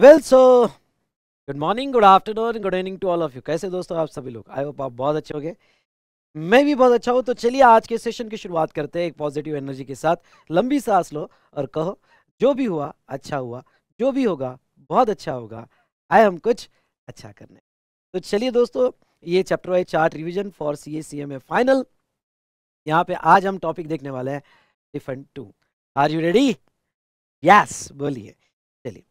Well so good morning good afternoon good evening to all of you कैसे दोस्तों आप सभी लोग आई होप आप बहुत अच्छे होंगे मैं भी बहुत अच्छा हूँ तो चलिए आज के सेशन की शुरुआत करते हैं एक पॉजिटिव एनर्जी के साथ लंबी सांस लो और कहो जो भी हुआ अच्छा हुआ जो भी होगा बहुत अच्छा होगा आए हम कुछ अच्छा करने तो चलिए दोस्तों ये chapter wise chart revision for C A C M A final यहाँ पे आज हम टॉपिक देखने वाले हैं डिफेंट टू आर यू रेडी यस बोलिए चलिए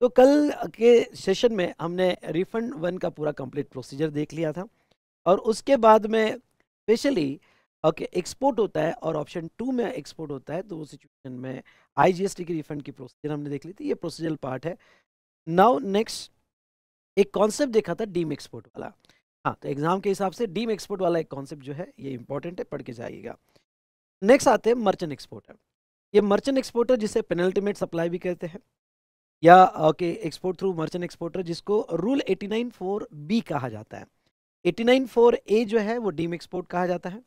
तो कल के सेशन में हमने रिफंड वन का पूरा कंप्लीट प्रोसीजर देख लिया था और उसके बाद में स्पेशली ओके एक्सपोर्ट होता है और ऑप्शन टू में एक्सपोर्ट होता है तो वो सिचुएशन में आईजीएसटी की रिफंड की प्रोसीजर हमने देख ली थी ये प्रोसीजर पार्ट है नाउ नेक्स्ट एक कॉन्सेप्ट देखा था डीम एक्सपोर्ट वाला हाँ तो एग्जाम के हिसाब से डीम एक्सपोर्ट वाला एक कॉन्सेप्ट जो है ये इंपॉर्टेंट है पढ़ के जाइएगा नेक्स्ट आते हैं मर्चेंट एक्सपोर्टर ये मर्चेंट एक्सपोर्टर जिसे पेनल्टीमेट सप्लाई भी कहते हैं या okay export through merchant exporter जिसको rule eighty nine four B कहा जाता है एटी नाइन फोर ए जो है वो डीम एक्सपोर्ट कहा जाता है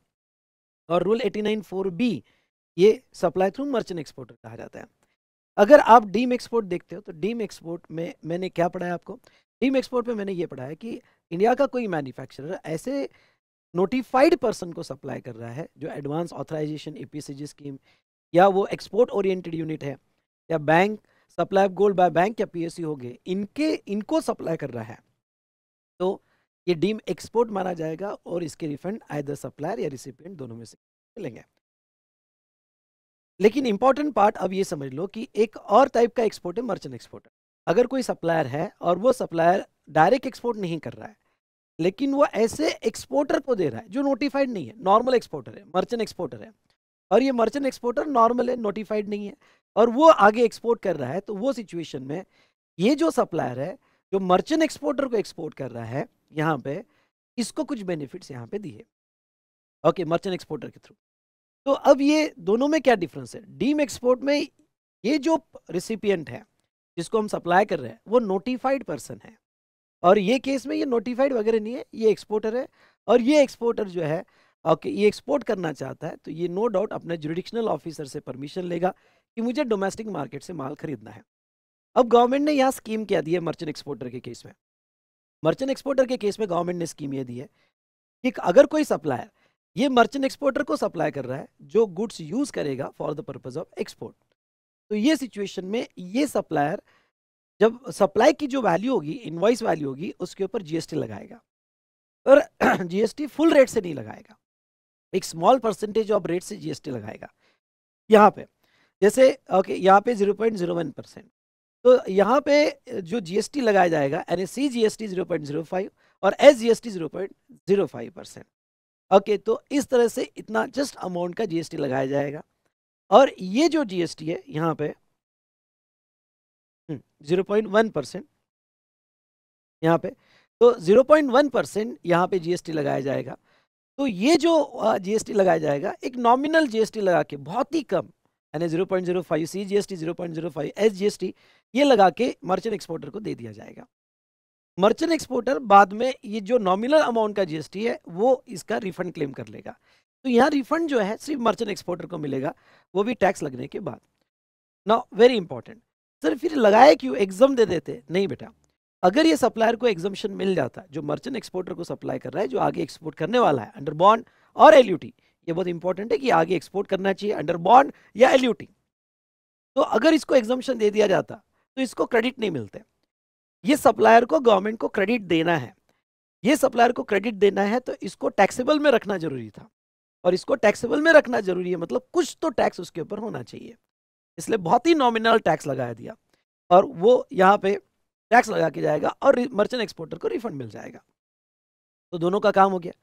और rule eighty nine four B ये सप्लाई थ्रू मर्चेंट एक्सपोर्टर कहा जाता है अगर आप डीम एक्सपोर्ट देखते हो तो डीम एक्सपोर्ट में मैंने क्या पढ़ाया आपको डीम एक्सपोर्ट में मैंने ये पढ़ाया कि इंडिया का कोई मैन्युफैक्चरर ऐसे नोटिफाइड पर्सन को सप्लाई कर रहा है जो एडवांस ऑथराइजेशन ए स्कीम या वो एक्सपोर्ट ओरिएंटेड यूनिट है या bank supply of gold by bank या पीएसयू हो गए इनके इनको सप्लाई कर रहा है तो ये डीम एक्सपोर्ट माना जाएगा और इसके रिफंड आयदर सप्लायर या रिसिपियंट दोनों में से मिलेंगे लेकिन इंपॉर्टेंट पार्ट अब ये समझ लो कि एक और टाइप का एक्सपोर्ट है मर्चेंट एक्सपोर्टर अगर कोई सप्लायर है और वो सप्लायर डायरेक्ट एक्सपोर्ट नहीं कर रहा है लेकिन वो ऐसे एक्सपोर्टर को दे रहा है जो नोटिफाइड नहीं है नॉर्मल एक्सपोर्टर है मर्चेंट एक्सपोर्टर है और ये मर्चेंट एक्सपोर्टर नॉर्मल है नोटिफाइड नहीं है और वो आगे एक्सपोर्ट कर रहा है तो वो सिचुएशन में ये जो सप्लायर है जो मर्चेंट एक्सपोर्टर को एक्सपोर्ट कर रहा है यहाँ पे इसको कुछ बेनिफिट्स यहाँ पे दिए ओके मर्चेंट एक्सपोर्टर के थ्रू तो अब ये दोनों में क्या डिफरेंस है डीम एक्सपोर्ट में ये जो रिसिपियंट है जिसको हम सप्लाई कर रहे हैं वो नोटिफाइड पर्सन है और ये केस में ये नोटिफाइड वगैरह नहीं है ये एक्सपोर्टर है और ये एक्सपोर्टर जो है ओके ये एक्सपोर्ट करना चाहता है तो ये नो no डाउट अपने जुडिशनल ऑफिसर से परमिशन लेगा कि मुझे डोमेस्टिक मार्केट से माल खरीदना है अब गवर्नमेंट ने यह स्कीम क्या दी है मर्चेंट एक्सपोर्टर के केस में मर्चेंट एक्सपोर्टर के केस में गवर्नमेंट ने स्कीम यह दी है कि अगर कोई सप्लायर ये मर्चेंट एक्सपोर्टर को सप्लाई कर रहा है जो गुड्स यूज करेगा for the purpose of export तो ये सिचुएशन में ये सप्लायर जब सप्लाई की जो वैल्यू होगी इनवाइस वैल्यू होगी उसके ऊपर जीएसटी लगाएगा और जीएसटी फुल रेट से नहीं लगाएगा एक स्मॉल परसेंटेज ऑफ रेट से जीएसटी लगाएगा यहाँ पे जैसे ओके यहाँ पे zero point zero one percent तो यहाँ पे जो जीएसटी लगाया जाएगा यानी C GST zero point zero five और S GST zero point zero five percent okay तो इस तरह से इतना जस्ट अमाउंट का जीएसटी लगाया जाएगा और ये जो जीएसटी है यहाँ पे हम्म, जीरो पॉइंट वन परसेंट यहाँ पे तो जीरो पॉइंट वन परसेंट यहाँ पे जीएसटी लगाया जाएगा तो ये जो जीएसटी लगाया जाएगा एक नॉमिनल जीएसटी लगा के बहुत ही कम यानी zero point zero five C G S T zero point zero five S G S T ये लगा के मर्चेंट एक्सपोर्टर को दे दिया जाएगा मर्चेंट एक्सपोर्टर बाद में ये जो नॉमिनल अमाउंट का जीएसटी है वो इसका रिफंड क्लेम कर लेगा तो यहाँ रिफंड जो है सिर्फ मर्चेंट एक्सपोर्टर को मिलेगा वो भी टैक्स लगने के बाद ना वेरी इंपॉर्टेंट सर फिर लगाए क्यों एग्जाम दे देते नहीं बेटा अगर ये सप्लायर को एग्जामेशन मिल जाता जो मर्चेंट एक्सपोर्टर को सप्लाई कर रहा है जो आगे एक्सपोर्ट करने वाला है अंडर बॉन्ड और एल ये बहुत इंपॉर्टेंट है कि आगे एक्सपोर्ट करना चाहिए अंडर बॉन्ड या एल्यूटी तो अगर इसको एग्जामेशन दे दिया जाता तो इसको क्रेडिट नहीं मिलते ये सप्लायर को गवर्नमेंट को क्रेडिट देना है ये सप्लायर को क्रेडिट देना है तो इसको टैक्सेबल में रखना जरूरी था और इसको टैक्सेबल में रखना जरूरी है मतलब कुछ तो टैक्स उसके ऊपर होना चाहिए इसलिए बहुत ही नॉमिनल टैक्स लगाया दिया और वो यहाँ पे टैक्स लगा के जाएगा और मर्चेंट एक्सपोर्टर को रिफंड मिल जाएगा तो दोनों का काम हो गया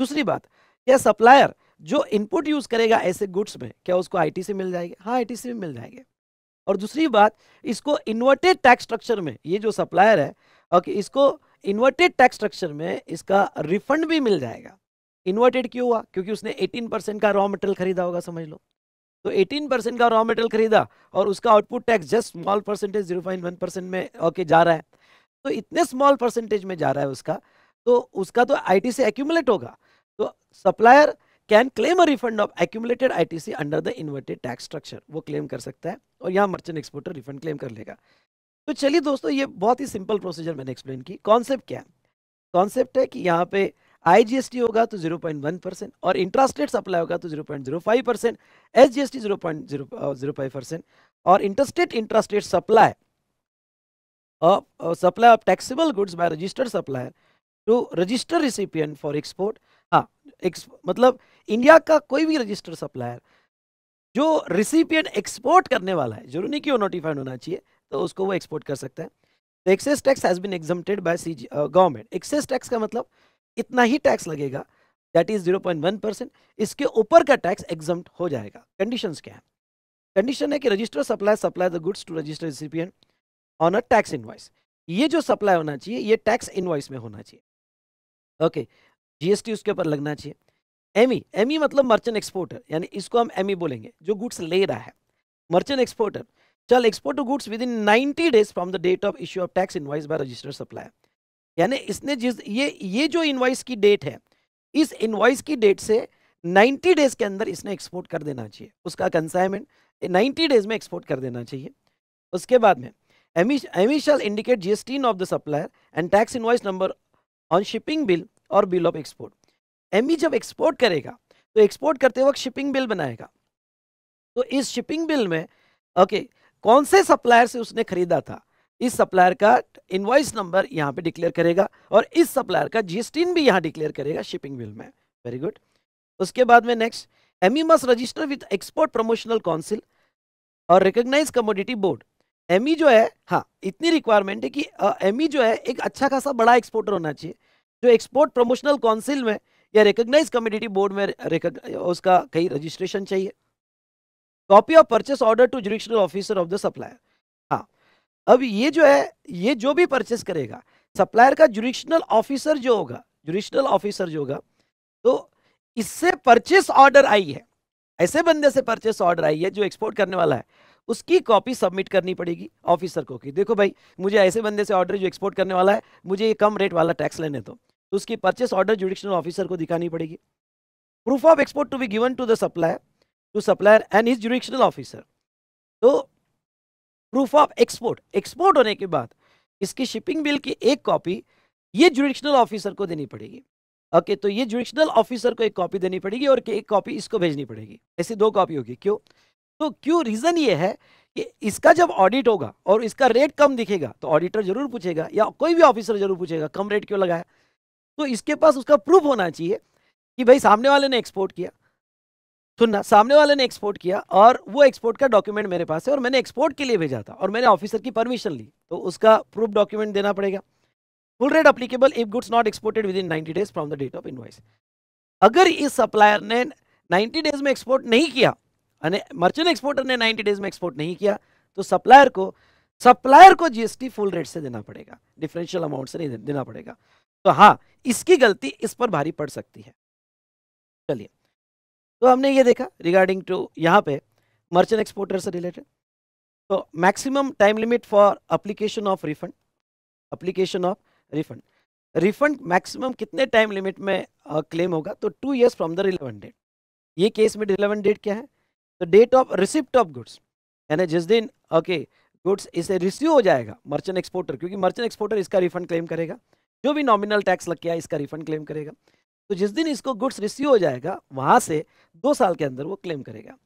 दूसरी बात यह सप्लायर जो इनपुट यूज करेगा ऐसे गुड्स में क्या उसको आई से मिल जाएगी हाँ आई से मिल जाएंगे और दूसरी बात इसको इन्वर्टेड टैक्स स्ट्रक्चर में ये जो सप्लायर है ओके इसको इन्वर्टेड टैक्स स्ट्रक्चर में इसका रिफंड भी मिल जाएगा इन्वर्टेड क्यों हुआ क्योंकि उसने 18 परसेंट का रॉ मटेरियल खरीदा होगा समझ लो तो 18 परसेंट का रॉ मटेरियल खरीदा और उसका output tax just small percentage zero point one percent में ओके जा रहा है तो इतने स्मॉल परसेंटेज में जा रहा है उसका तो उसका तो आई से एक्यूमुलेट होगा तो supplier can claim a refund of accumulated ITC under the inverted tax structure वो क्लेम कर सकता है और यहाँ मर्चेंट एक्सपोर्टर रिफंड क्लेम कर लेगा तो चलिए दोस्तों ये बहुत ही सिंपल प्रोसीजर मैंने एक्सप्लेन की कॉन्सेप्ट क्या है कॉन्सेप्ट है कि यहाँ पे आईजीएसटी होगा तो 0.1 परसेंट और इंटरेस्ट रेट सप्लाई होगा तो 0.05 percent S G S T percent और interstate interest rate supply supply of taxable goods by registered supplier to register recipient for export हाँ एक्स मतलब इंडिया का कोई भी रजिस्टर सप्लायर जो रिसिपियंट एक्सपोर्ट करने वाला है जरूरी नहीं कि वो नोटिफाइड होना चाहिए तो उसको वो एक्सपोर्ट कर सकता है तो excess tax has been exempted by C government excess tax का मतलब इतना ही टैक्स लगेगा दैट इज 0.1 परसेंट इसके ऊपर का टैक्स एग्जाम हो जाएगा कंडीशन क्या है कंडीशन है कि register supply supply the goods to register recipient on a tax invoice ये जो सप्लाई होना चाहिए ये टैक्स इनवॉइस में होना चाहिए ओके okay, जीएसटी उसके ऊपर लगना चाहिए एमी एमी e, e मतलब मर्चेंट एक्सपोर्टर यानी इसको हम एमी e बोलेंगे जो गुड्स ले रहा है मर्चेंट एक्सपोर्टर चल export goods within ninety days from the date of issue of tax invoice by registered supplier यानी इसने जिस ये ये जो इन्वाइस की डेट है इस इन्वाइस की डेट से 90 डेज के अंदर इसने एक्सपोर्ट कर देना चाहिए उसका कंसाइनमेंट 90 डेज में एक्सपोर्ट कर देना चाहिए उसके बाद में M E shall indicate GST of the supplier and tax invoice number on shipping bill और bill of export M e जब एक्सपोर्ट करेगा तो एक्सपोर्ट करते वक्त शिपिंग बिल बनाएगा तो इस शिपिंग बिल में ओके कौन से सप्लायर से उसने खरीदा था इस सप्लायर का इनवॉइस नंबर यहां पे डिक्लेयर करेगा और इस सप्लायर का जीएसटी भी यहां डिक्लेयर करेगा शिपिंग बिल में वेरी गुड उसके बाद में next M must register with export promotional council और रिकोगनाइज कमोडिटी बोर्ड एम जो है हाँ इतनी रिक्वायरमेंट है कि एम e जो है एक अच्छा खासा बड़ा एक्सपोर्टर होना चाहिए जो एक्सपोर्ट प्रमोशनल काउंसिल में या रिकग्नाइज कम्युनिटी बोर्ड में उसका कहीं रजिस्ट्रेशन चाहिए copy of purchase order to jurisdictional officer of the supplier हाँ अब ये जो है ये जो भी परचेस करेगा सप्लायर का जुडिशनल ऑफिसर जो होगा जुडिशनल ऑफिसर जो होगा तो इससे परचेस ऑर्डर आई है ऐसे बंदे से परचेस ऑर्डर आई है जो एक्सपोर्ट करने वाला है उसकी कॉपी सबमिट करनी पड़ेगी ऑफिसर को कि देखो भाई मुझे ऐसे बंदे से ऑर्डर जो एक्सपोर्ट करने वाला है मुझे ये कम रेट वाला टैक्स लेने दो तो उसकी परचेस ऑर्डर जुडिशनल ऑफिसर को दिखानी पड़ेगी proof of export to be given to the supplier to supplier and his jurisdictional officer तो प्रूफ ऑफ एक्सपोर्ट एक्सपोर्ट होने के बाद इसकी शिपिंग बिल की एक कॉपी ये जुडिशनल ऑफिसर को देनी पड़ेगी ओके okay, तो ये जुडिशनल ऑफिसर को एक कॉपी देनी पड़ेगी और एक कॉपी इसको भेजनी पड़ेगी ऐसी दो कॉपी होगी क्यों तो क्यों रीज़न ये है कि इसका जब ऑडिट होगा और इसका रेट कम दिखेगा तो ऑडिटर जरूर पूछेगा या कोई भी ऑफिसर जरूर पूछेगा कम रेट क्यों लगाया तो इसके पास उसका प्रूफ होना चाहिए कि भाई सामने वाले ने एक्सपोर्ट किया सुनना सामने वाले ने एक्सपोर्ट किया और वो एक्सपोर्ट का डॉक्यूमेंट मेरे पास है और मैंने एक्सपोर्ट के लिए भेजा था और मैंने ऑफिसर की परमिशन ली तो उसका प्रूफ डॉक्यूमेंट देना पड़ेगा full rate applicable if goods not exported within ninety days from the date of invoice अगर इस सप्लायर ने नाइन्टी डेज में एक्सपोर्ट नहीं किया मर्चेंट एक्सपोर्टर ने नाइन्टी डेज में एक्सपोर्ट नहीं किया तो सप्लायर को सप्लायर को जीएसटी फुल रेट से देना पड़ेगा डिफरेंशियल अमाउंट से नहीं देना पड़ेगा तो हाँ इसकी गलती इस पर भारी पड़ सकती है चलिए तो हमने ये देखा रिगार्डिंग टू यहाँ पे मर्चेंट एक्सपोर्टर से रिलेटेड तो maximum time limit for application of refund application of refund refund maximum कितने टाइम लिमिट में क्लेम होगा तो two years from the relevant date ये केस में रिलेवन डेट क्या है तो date of receipt of goods यानी जिस दिन ओके गुड्स इसे रिसीव हो जाएगा मर्चेंट एक्सपोर्टर क्योंकि मर्चेंट एक्सपोर्टर इसका रिफंड क्लेम करेगा जो भी नॉमिनल टैक्स लग गया इसका रिफंड क्लेम करेगा तो जिस दिन इसको गुड्स रिसीव हो जाएगा वहां से दो साल के अंदर वो क्लेम करेगा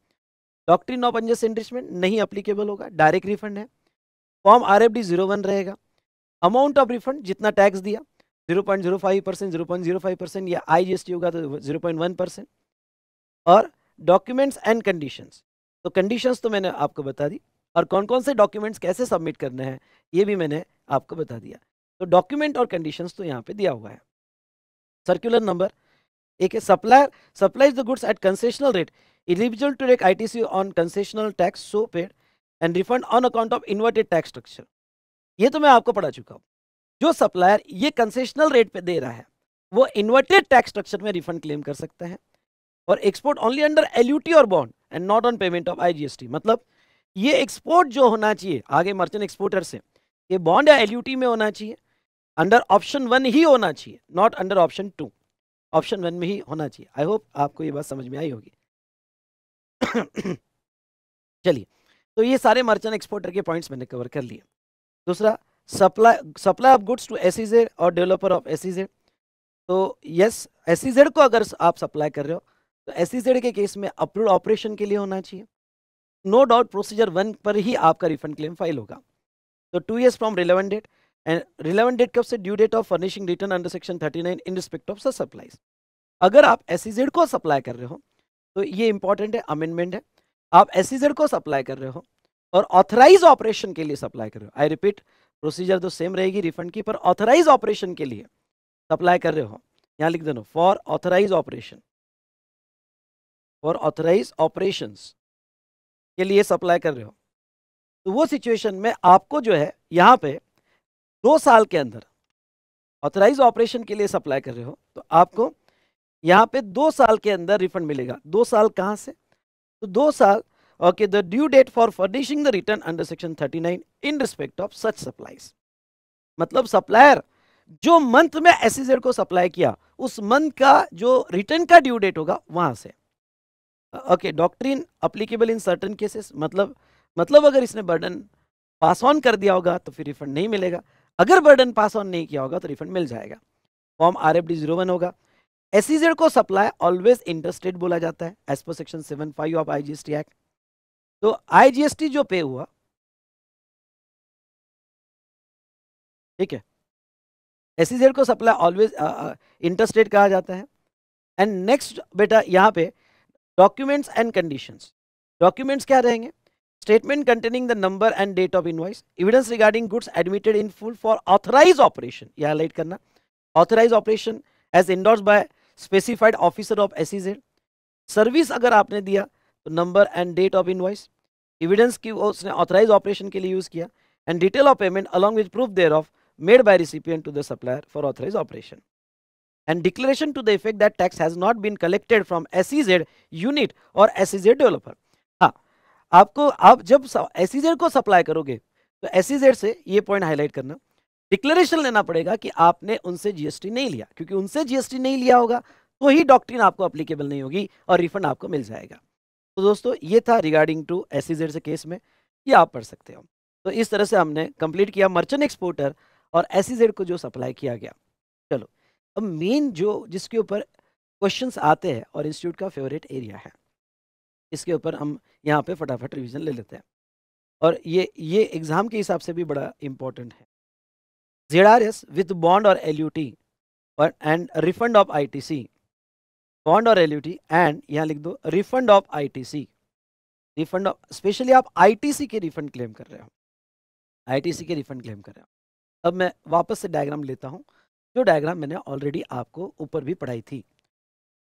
डॉक्ट्रिन ऑफ अंजस एंड्रिचमेंट नहीं अप्लीकेबल होगा डायरेक्ट रिफंड है form R F D zero one रहेगा अमाउंट ऑफ रिफंड जितना टैक्स दिया zero point zero five percent zero point zero five percent या आई जी एस टी होगा तो जीरो पॉइंट वन परसेंट और documents and conditions तो conditions तो मैंने आपको बता दी और कौन कौन से डॉक्यूमेंट्स कैसे सबमिट करने हैं ये भी मैंने आपको बता दिया तो डॉक्यूमेंट और कंडीशन तो यहाँ पे दिया हुआ है सर्कुलर नंबर एक है supplier supplies the goods at concessional rate eligible to रेक I on concessional tax so paid and refund on account of inverted tax structure ये तो मैं आपको पढ़ा चुका हूँ जो सप्लायर ये कंसेशनल रेट पे दे रहा है वो इन्वर्टेड टैक्स स्ट्रक्चर में रिफंड क्लेम कर सकते हैं और एक्सपोर्ट ओनली अंडर एलयूटी और bond and not on payment of IGST मतलब ये एक्सपोर्ट जो होना चाहिए आगे मर्चेंट एक्सपोर्टर से ये बॉन्ड या एलयूटी में होना चाहिए अंडर ऑप्शन वन ही होना चाहिए not under option two option one में ही होना चाहिए आई होप आपको ये बात समझ में आई होगी चलिए तो ये सारे मर्चेंट एक्सपोर्टर के पॉइंट्स मैंने कवर कर लिए दूसरा supply supply of goods to S और डेवलपर ऑफ एस तो यस एस e को अगर आप सप्लाई कर रहे हो तो एस e के केस में अप्रूव ऑपरेशन के लिए होना चाहिए नो डाउट प्रोसीजर वन पर ही आपका रिफंड क्लेम फाइल होगा तो two years from relevant date and relevant date कब से due date of furnishing return under section 39 in respect of supplies अगर आप एस e को सप्लाई कर रहे हो तो ये इंपॉर्टेंट है अमेंडमेंट है आप एस e को सप्लाई कर रहे हो और ऑथराइज ऑपरेशन के लिए सप्लाई कर रहे हो आई रिपीट प्रोसीजर तो सेम रहेगी रिफंड की पर ऑथराइज ऑपरेशन के लिए सप्लाई कर रहे हो यहाँ लिख देना for authorise operation for authorise operation के लिए सप्लाई कर रहे हो तो वो सिचुएशन में आपको जो है यहाँ पे दो साल के अंदर ऑथराइज ऑपरेशन के लिए सप्लाई कर रहे हो तो आपको यहाँ पे दो साल के अंदर रिफंड मिलेगा दो साल कहाँ से तो दो साल okay the due date for furnishing the return under section 39 in respect of such supplies मतलब सप्लायर जो मंथ में एस e को सप्लाई किया उस मंथ का जो रिटर्न का ड्यू डेट होगा वहां से okay inapplicable in certain cases मतलब मतलब अगर इसने बर्डन पास ऑन कर दिया होगा तो फिर रिफंड नहीं मिलेगा अगर बर्डन पास ऑन नहीं किया होगा तो रिफंड मिल जाएगा form R F D zero one होगा एस e को सप्लाई ऑलवेज इंटरस्टेड बोला जाता है as per section seven five of I act तो आई जो पे हुआ ठीक है एस e को सप्लाई ऑलवेज इंटरस्टेड कहा जाता है एंड नेक्स्ट बेटा यहाँ पे डॉक्यूमेंट्स एंड कंडीशंस डॉक्यूमेंट्स क्या रहेंगे statement containing the number and date of invoice evidence regarding goods admitted in full for authorized operation yeah authorized operation as endorsed by specified officer of SEZ service agar aapne diya to number and date of invoice evidence ki usne authorized operation ke use and detail of payment along with proof thereof made by recipient to the supplier for authorized operation and declaration to the effect that tax has not been collected from SEZ unit or SEZ developer आपको आप जब ACZ e को supply करोगे तो ACZ e से ये point highlight करना declaration लेना पड़ेगा कि आपने उनसे जीएसटी नहीं लिया क्योंकि उनसे जीएसटी नहीं लिया होगा तो ही डॉक्ट्रिन आपको अप्लीकेबल नहीं होगी और रिफंड आपको मिल जाएगा तो दोस्तों ये था रिगार्डिंग टू जेड से केस में ये आप पढ़ सकते हो तो इस तरह से हमने कंप्लीट किया मर्चेंट एक्सपोर्टर और जेड e को जो सप्लाई किया गया चलो अब मेन जो जिसके ऊपर क्वेश्चंस आते हैं और इंस्टीट्यूट का फेवरेट एरिया है इसके ऊपर हम यहाँ पे फटाफट रिवीजन ले लेते हैं और ये ये एग्ज़ाम के हिसाब से भी बड़ा इम्पोर्टेंट है Z R S with bond और एल यू टी और and refund of I T C bond और एल यू टी एंड यहाँ लिख दो refund of I T C refund of specially आप आई टी सी के रिफंड क्लेम कर रहे हो आई टी सी के रिफंड क्लेम कर रहे हो अब मैं वापस से डायग्राम लेता हूँ जो डायग्राम मैंने ऑलरेडी आपको ऊपर भी पढ़ाई थी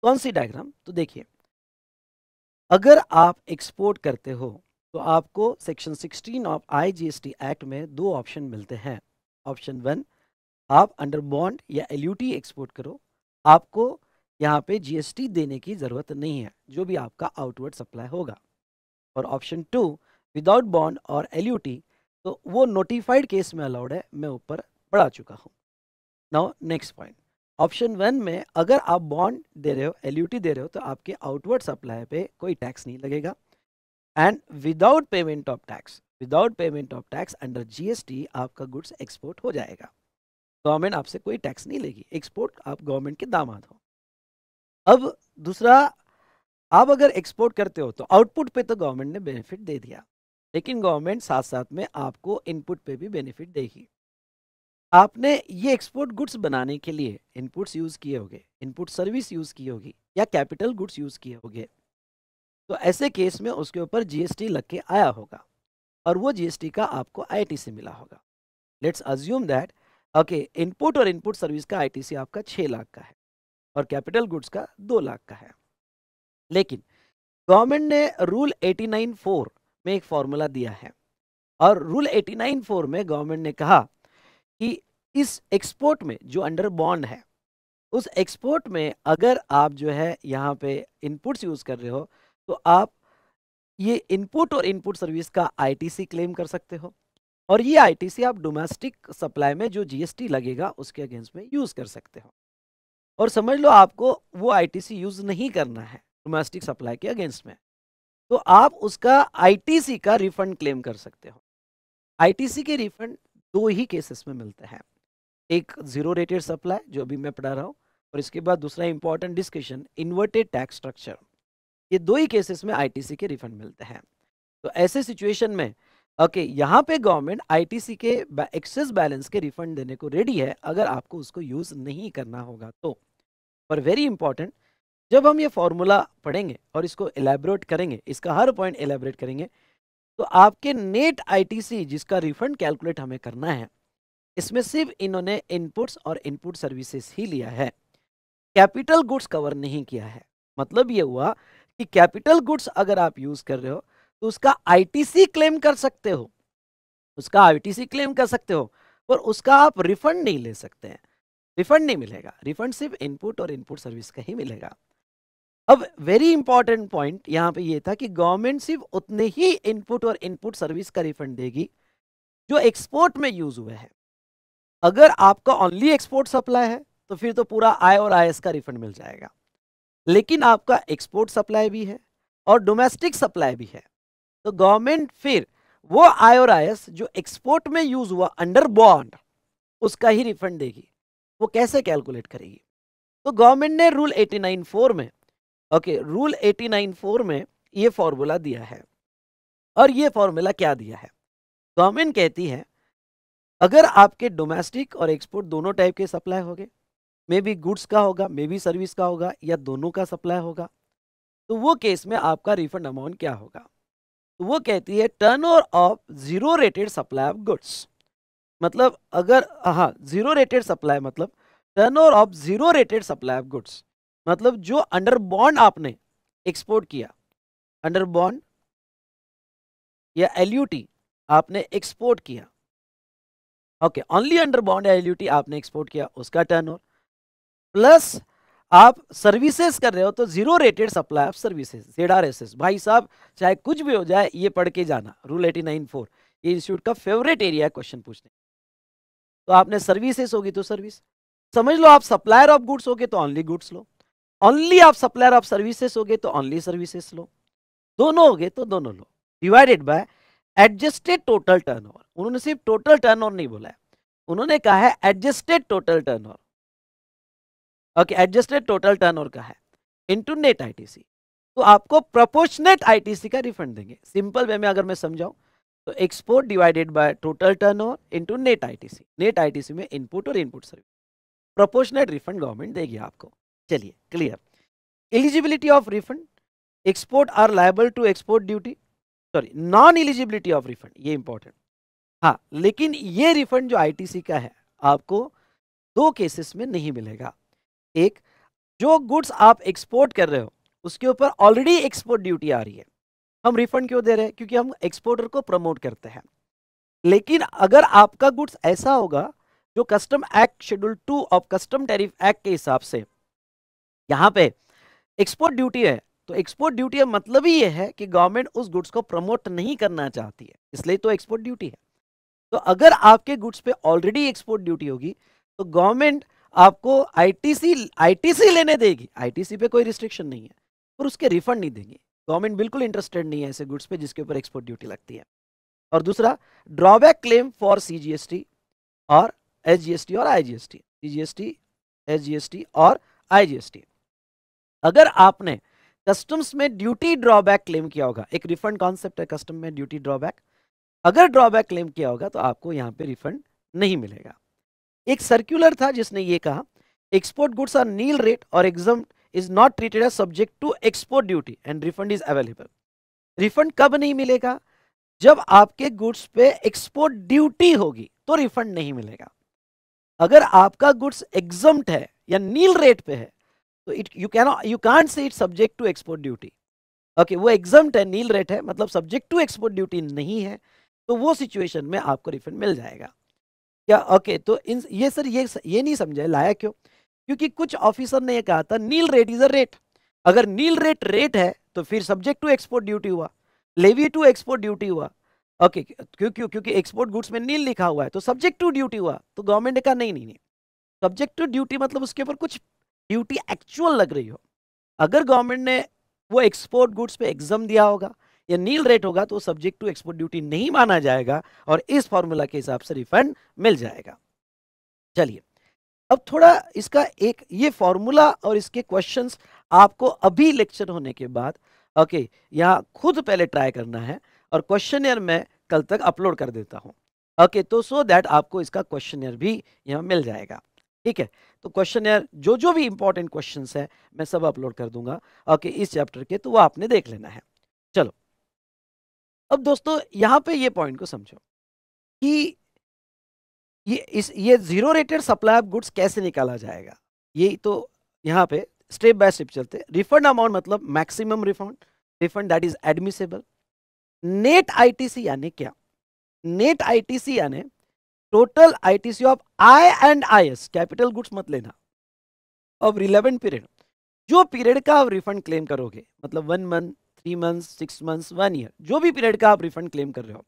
कौन सी डायग्राम तो देखिए अगर आप एक्सपोर्ट करते हो तो आपको सेक्शन 16 ऑफ आईजीएसटी एक्ट में दो ऑप्शन मिलते हैं ऑप्शन वन आप अंडर बॉन्ड या एलयूटी एक्सपोर्ट करो आपको यहाँ पे जीएसटी देने की ज़रूरत नहीं है जो भी आपका आउटवर्ड सप्लाई होगा और ऑप्शन टू विदाउट बॉन्ड और एलयूटी तो वो नोटिफाइड केस में अलाउड है मैं ऊपर पढ़ा चुका हूँ now next point option one में अगर आप बॉन्ड दे रहे हो एल दे रहे हो तो आपके आउटवर्ड सप्लाई पे कोई टैक्स नहीं लगेगा and without payment of tax without payment of tax under GST आपका गुड्स एक्सपोर्ट हो जाएगा गवर्नमेंट आपसे कोई टैक्स नहीं लेगी एक्सपोर्ट आप गवर्नमेंट के दामाद हो अब दूसरा आप अगर एक्सपोर्ट करते हो तो आउटपुट पे तो गवर्नमेंट ने बेनिफिट दे दिया लेकिन गवर्नमेंट साथ साथ में आपको इनपुट पे भी बेनिफिट देगी आपने ये एक्सपोर्ट गुड्स बनाने के लिए इनपुट्स यूज किए होंगे इनपुट सर्विस यूज की होगी या कैपिटल गुड्स यूज किए होंगे तो ऐसे केस में उसके ऊपर जीएसटी लग के आया होगा और वो जीएसटी का आपको आईटी से मिला होगा let's assume that okay input और इनपुट सर्विस का आईटीसी आपका छः लाख का है और कैपिटल गुड्स का दो लाख का है लेकिन गवर्नमेंट ने रूल एटी नाइन फोर में एक फॉर्मूला दिया है और रूल एटी नाइन फोर में गवर्नमेंट ने कहा कि इस एक्सपोर्ट में जो अंडर बॉन्ड है उस एक्सपोर्ट में अगर आप जो है यहाँ पे इनपुट्स यूज़ कर रहे हो तो आप ये इनपुट और इनपुट सर्विस का आईटीसी क्लेम कर सकते हो और ये आईटीसी आप डोमेस्टिक सप्लाई में जो जीएसटी लगेगा उसके अगेंस्ट में यूज़ कर सकते हो और समझ लो आपको वो आईटीसी यूज़ नहीं करना है डोमेस्टिक सप्लाई के अगेंस्ट में तो आप उसका आईटीसी का रिफंड क्लेम कर सकते हो आईटीसी के रिफंड दो ही केसेस में मिलते हैं एक जीरो रेटेड सप्लाई जो अभी मैं पढ़ा रहा हूँ और इसके बाद दूसरा important discussion inverted tax structure ये दो ही केसेस में आईटीसी के रिफंड मिलते हैं तो ऐसे सिचुएशन में ओके okay, यहाँ पे गवर्नमेंट आईटीसी के एक्सेस बैलेंस के रिफंड देने को रेडी है अगर आपको उसको यूज़ नहीं करना होगा तो और वेरी इंपॉर्टेंट जब हम ये फॉर्मूला पढ़ेंगे और इसको एलेबोरेट करेंगे इसका हर पॉइंट एलेबोरेट करेंगे तो आपके नेट आईटीसी जिसका रिफंड कैलकुलेट हमें करना है इसमें सिर्फ इन्होंने इनपुट्स और इनपुट सर्विसेज ही लिया है कैपिटल गुड्स कवर नहीं किया है मतलब ये हुआ कि कैपिटल गुड्स अगर आप यूज कर रहे हो तो उसका आईटीसी क्लेम कर सकते हो उसका आईटीसी क्लेम कर सकते हो पर उसका आप रिफंड नहीं ले सकते हैं रिफंड नहीं मिलेगा रिफंड सिर्फ इनपुट और इनपुट सर्विस का ही मिलेगा अब वेरी इंपॉर्टेंट पॉइंट यहां पे ये था कि गवर्नमेंट सिर्फ उतने ही इनपुट और इनपुट सर्विस का रिफंड देगी जो एक्सपोर्ट में यूज हुए हैं अगर आपका ओनली एक्सपोर्ट सप्लाई है तो फिर तो पूरा आय और आय का रिफंड मिल जाएगा लेकिन आपका एक्सपोर्ट सप्लाई भी है और डोमेस्टिक सप्लाई भी है तो गवर्नमेंट फिर वो आय और आय जो एक्सपोर्ट में यूज हुआ अंडर बॉन्ड उसका ही रिफंड देगी वो कैसे कैलकुलेट करेगी तो गवर्नमेंट ने रूल फोर में okay rule eighty nine four में ये फॉर्मूला दिया है और ये फॉर्मूला क्या दिया है गवर्नमेंट कहती है अगर आपके डोमेस्टिक और एक्सपोर्ट दोनों टाइप के सप्लाई हो गए मे बी गुड्स का होगा मे बी सर्विस का होगा या दोनों का सप्लाई होगा तो वो केस में आपका रिफंड अमाउंट क्या होगा तो वो कहती है turn of zero rated supply of goods मतलब अगर हाँ जीरो रेटेड सप्लाई मतलब turn of zero rated supply of goods मतलब जो अंडर बॉन्ड आपने एक्सपोर्ट किया अंडर बॉन्ड या एलयूटी आपने एक्सपोर्ट किया ओके ओनली अंडर बॉन्ड या एलयूटी आपने एक्सपोर्ट किया उसका टर्न प्लस आप सर्विसेज कर रहे हो तो zero rated supply of services Z R S S भाई साहब चाहे कुछ भी हो जाए ये पढ़ के जाना रूल एटी नाइन फोर ये इंस्टीट्यूट का फेवरेट एरिया है क्वेश्चन पूछने तो आपने सर्विसेस होगी तो सर्विस समझ लो आप सप्लायर ऑफ गुड्स हो गए तो ऑनली गुड्स लो ओनली आप सप्लायर ऑफ सर्विसेस हो गए तो ओनली सर्विसेस लो दोनों हो गए तो दोनों लो divided by adjusted total turnover उन्होंने सिर्फ टोटल टर्नओवर नहीं बोला है उन्होंने कहा है adjusted total turnover okay adjusted total turnover कहा है इनटू नेट आईटीसी तो आपको प्रोपोर्शनेट आईटीसी का रिफंड देंगे सिंपल वे में अगर मैं समझाऊं तो export divided by total turnover into net ITC net ITC में इनपुट और input service proportionate refund government देगी आपको चलिए clear eligibility of refund export are liable to export duty sorry non eligibility of refund ये important हाँ लेकिन ये refund जो आईटीसी का है आपको दो केसेस में नहीं मिलेगा एक जो गुड्स आप एक्सपोर्ट कर रहे हो उसके ऊपर ऑलरेडी एक्सपोर्ट ड्यूटी आ रही है हम रिफंड क्यों दे रहे हैं क्योंकि हम एक्सपोर्टर को प्रमोट करते हैं लेकिन अगर आपका गुड्स ऐसा होगा जो custom act schedule two of custom tariff act के हिसाब से यहाँ पे एक्सपोर्ट ड्यूटी है तो एक्सपोर्ट ड्यूटी मतलब ही ये है कि गवर्नमेंट उस गुड्स को प्रमोट नहीं करना चाहती है इसलिए तो एक्सपोर्ट ड्यूटी है तो अगर आपके गुड्स पे ऑलरेडी एक्सपोर्ट ड्यूटी होगी तो गवर्नमेंट आपको आईटीसी आईटीसी लेने देगी आईटीसी पे कोई रिस्ट्रिक्शन नहीं है पर उसके रिफंड नहीं देंगे गवर्नमेंट बिल्कुल इंटरेस्टेड नहीं है ऐसे गुड्स पे जिसके ऊपर एक्सपोर्ट ड्यूटी लगती है और दूसरा ड्रॉबैक क्लेम फॉर सीजीएसटी और एसजीएसटी और आईजीएसटी सीजीएसटी एसजीएसटी और आईजीएसटी अगर आपने कस्टम्स में ड्यूटी ड्रॉबैक क्लेम किया होगा एक रिफंड कॉन्सेप्ट है कस्टम में ड्यूटी ड्रॉबैक अगर ड्रॉबैक क्लेम किया होगा तो आपको यहाँ पे रिफंड नहीं मिलेगा एक सर्क्यूलर था जिसने ये कहा export goods are nil rate और exempt is not treated as subject to export duty and refund is available refund कब नहीं मिलेगा जब आपके गुड्स पे एक्सपोर्ट ड्यूटी होगी तो रिफंड नहीं मिलेगा अगर आपका गुड्स एग्जम्ट है या नील रेट पे है तो it you can you can't say it subject to export duty okay वो एग्जम्ट है नील रेट है मतलब सब्जेक्ट टू एक्सपोर्ट ड्यूटी नहीं है तो वो सिचुएशन में आपको रिफंड मिल जाएगा क्या ओके okay, तो इन ये सर ये ये नहीं समझे लाया क्यों क्योंकि कुछ ऑफिसर ने ये कहा था nil rate is a rate अगर नील रेट रेट है तो फिर सब्जेक्ट टू एक्सपोर्ट ड्यूटी हुआ लेवी टू एक्सपोर्ट ड्यूटी हुआ ओके okay, क्यों क्यों क्योंकि एक्सपोर्ट गुड्स में नील लिखा हुआ है तो सब्जेक्ट टू ड्यूटी हुआ तो गवर्नमेंट ने कहा नहीं नहीं सब्जेक्ट टू ड्यूटी मतलब उसके ऊपर कुछ ड्यूटी एक्चुअल लग रही हो अगर गवर्नमेंट ने वो एक्सपोर्ट गुड्स पे एग्जाम दिया होगा या नील रेट होगा तो सब्जेक्ट टू एक्सपोर्ट ड्यूटी नहीं माना जाएगा और इस फॉर्मूला के हिसाब से रिफंड मिल जाएगा चलिए अब थोड़ा इसका एक ये फॉर्मूला और इसके क्वेश्चंस आपको अभी लेक्चर होने के बाद ओके यहाँ खुद पहले ट्राई करना है और क्वेश्चन मैं कल तक अपलोड कर देता हूँ ओके तो सो so दैट आपको इसका क्वेश्चन भी यहाँ मिल जाएगा ठीक है तो क्वेश्चन यार जो जो भी इंपॉर्टेंट क्वेश्चन है मैं सब अपलोड कर दूंगा ओके इस चैप्टर के तो वो आपने देख लेना है चलो अब दोस्तों यहां पे ये पॉइंट को समझो कि ये इस ये zero rated supply of goods कैसे निकाला जाएगा ये तो यहां पे स्टेप बाय स्टेप चलते रिफंड अमाउंट मतलब maximum refund refund that is admissible net ITC यानी क्या नेट आईटीसी यानी total ITC of I and IS capital goods मत लेना ऑफ रिलेवेंट पीरियड जो पीरियड का आप रिफंड क्लेम करोगे मतलब one month three month six month one year जो भी पीरियड का आप रिफंड क्लेम कर रहे हो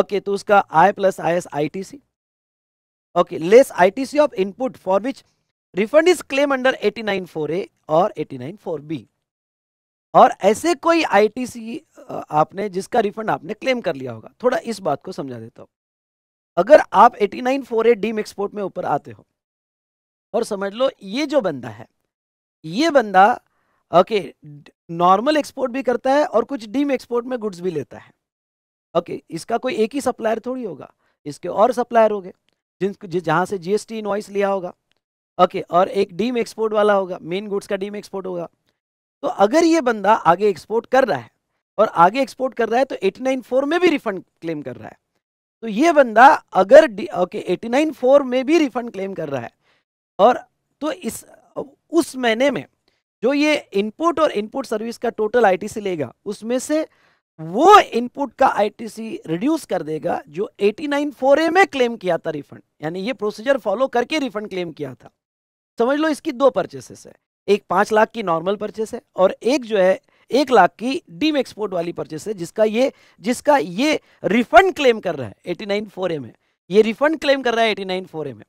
ओके okay, तो उसका I plus I S I T C okay less I T C of input for which refund is claim under eighty nine four A और एटी नाइन फोर बी और ऐसे कोई आई T सी आपने जिसका refund आपने claim कर लिया होगा थोड़ा इस बात को समझा देता हूँ अगर आप नाइन एट डीम एक्सपोर्ट में ऊपर आते हो और समझ लो ये जो बंदा है ये बंदा ओके नॉर्मल एक्सपोर्ट भी करता है और कुछ डीम एक्सपोर्ट में गुड्स भी लेता है ओके इसका कोई एक ही सप्लायर थोड़ी होगा इसके और सप्लायर हो गए जिनको जहाँ से जीएसटी इनवॉइस लिया होगा ओके और एक डीम एक्सपोर्ट वाला होगा मेन गुड्स का डीम एक्सपोर्ट होगा तो अगर ये बंदा आगे एक्सपोर्ट कर रहा है और आगे एक्सपोर्ट कर रहा है तो एटी नाइन फोर में भी रिफंड क्लेम कर रहा है तो ये बंदा अगर ओके एटी नाइन फोर में भी रिफंड क्लेम कर रहा है और तो इस उस महीने में जो ये इनपुट और इनपुट सर्विस का टोटल आईटीसी लेगा उसमें से वो इनपुट का आईटीसी रिड्यूस कर देगा जो एटी नाइन फोर ए में क्लेम किया था रिफंड यानी ये प्रोसीजर फॉलो करके रिफंड क्लेम किया था समझ लो इसकी दो परचेसेस है एक पांच लाख की नॉर्मल परचेस है और एक जो है एक लाख की डीम एक्सपोर्ट वाली परचेस है जिसका ये जिसका ये रिफंड क्लेम कर रहा है एटी नाइन फोर ए में ये रिफंड क्लेम कर रहा है एटी नाइन फोर ए में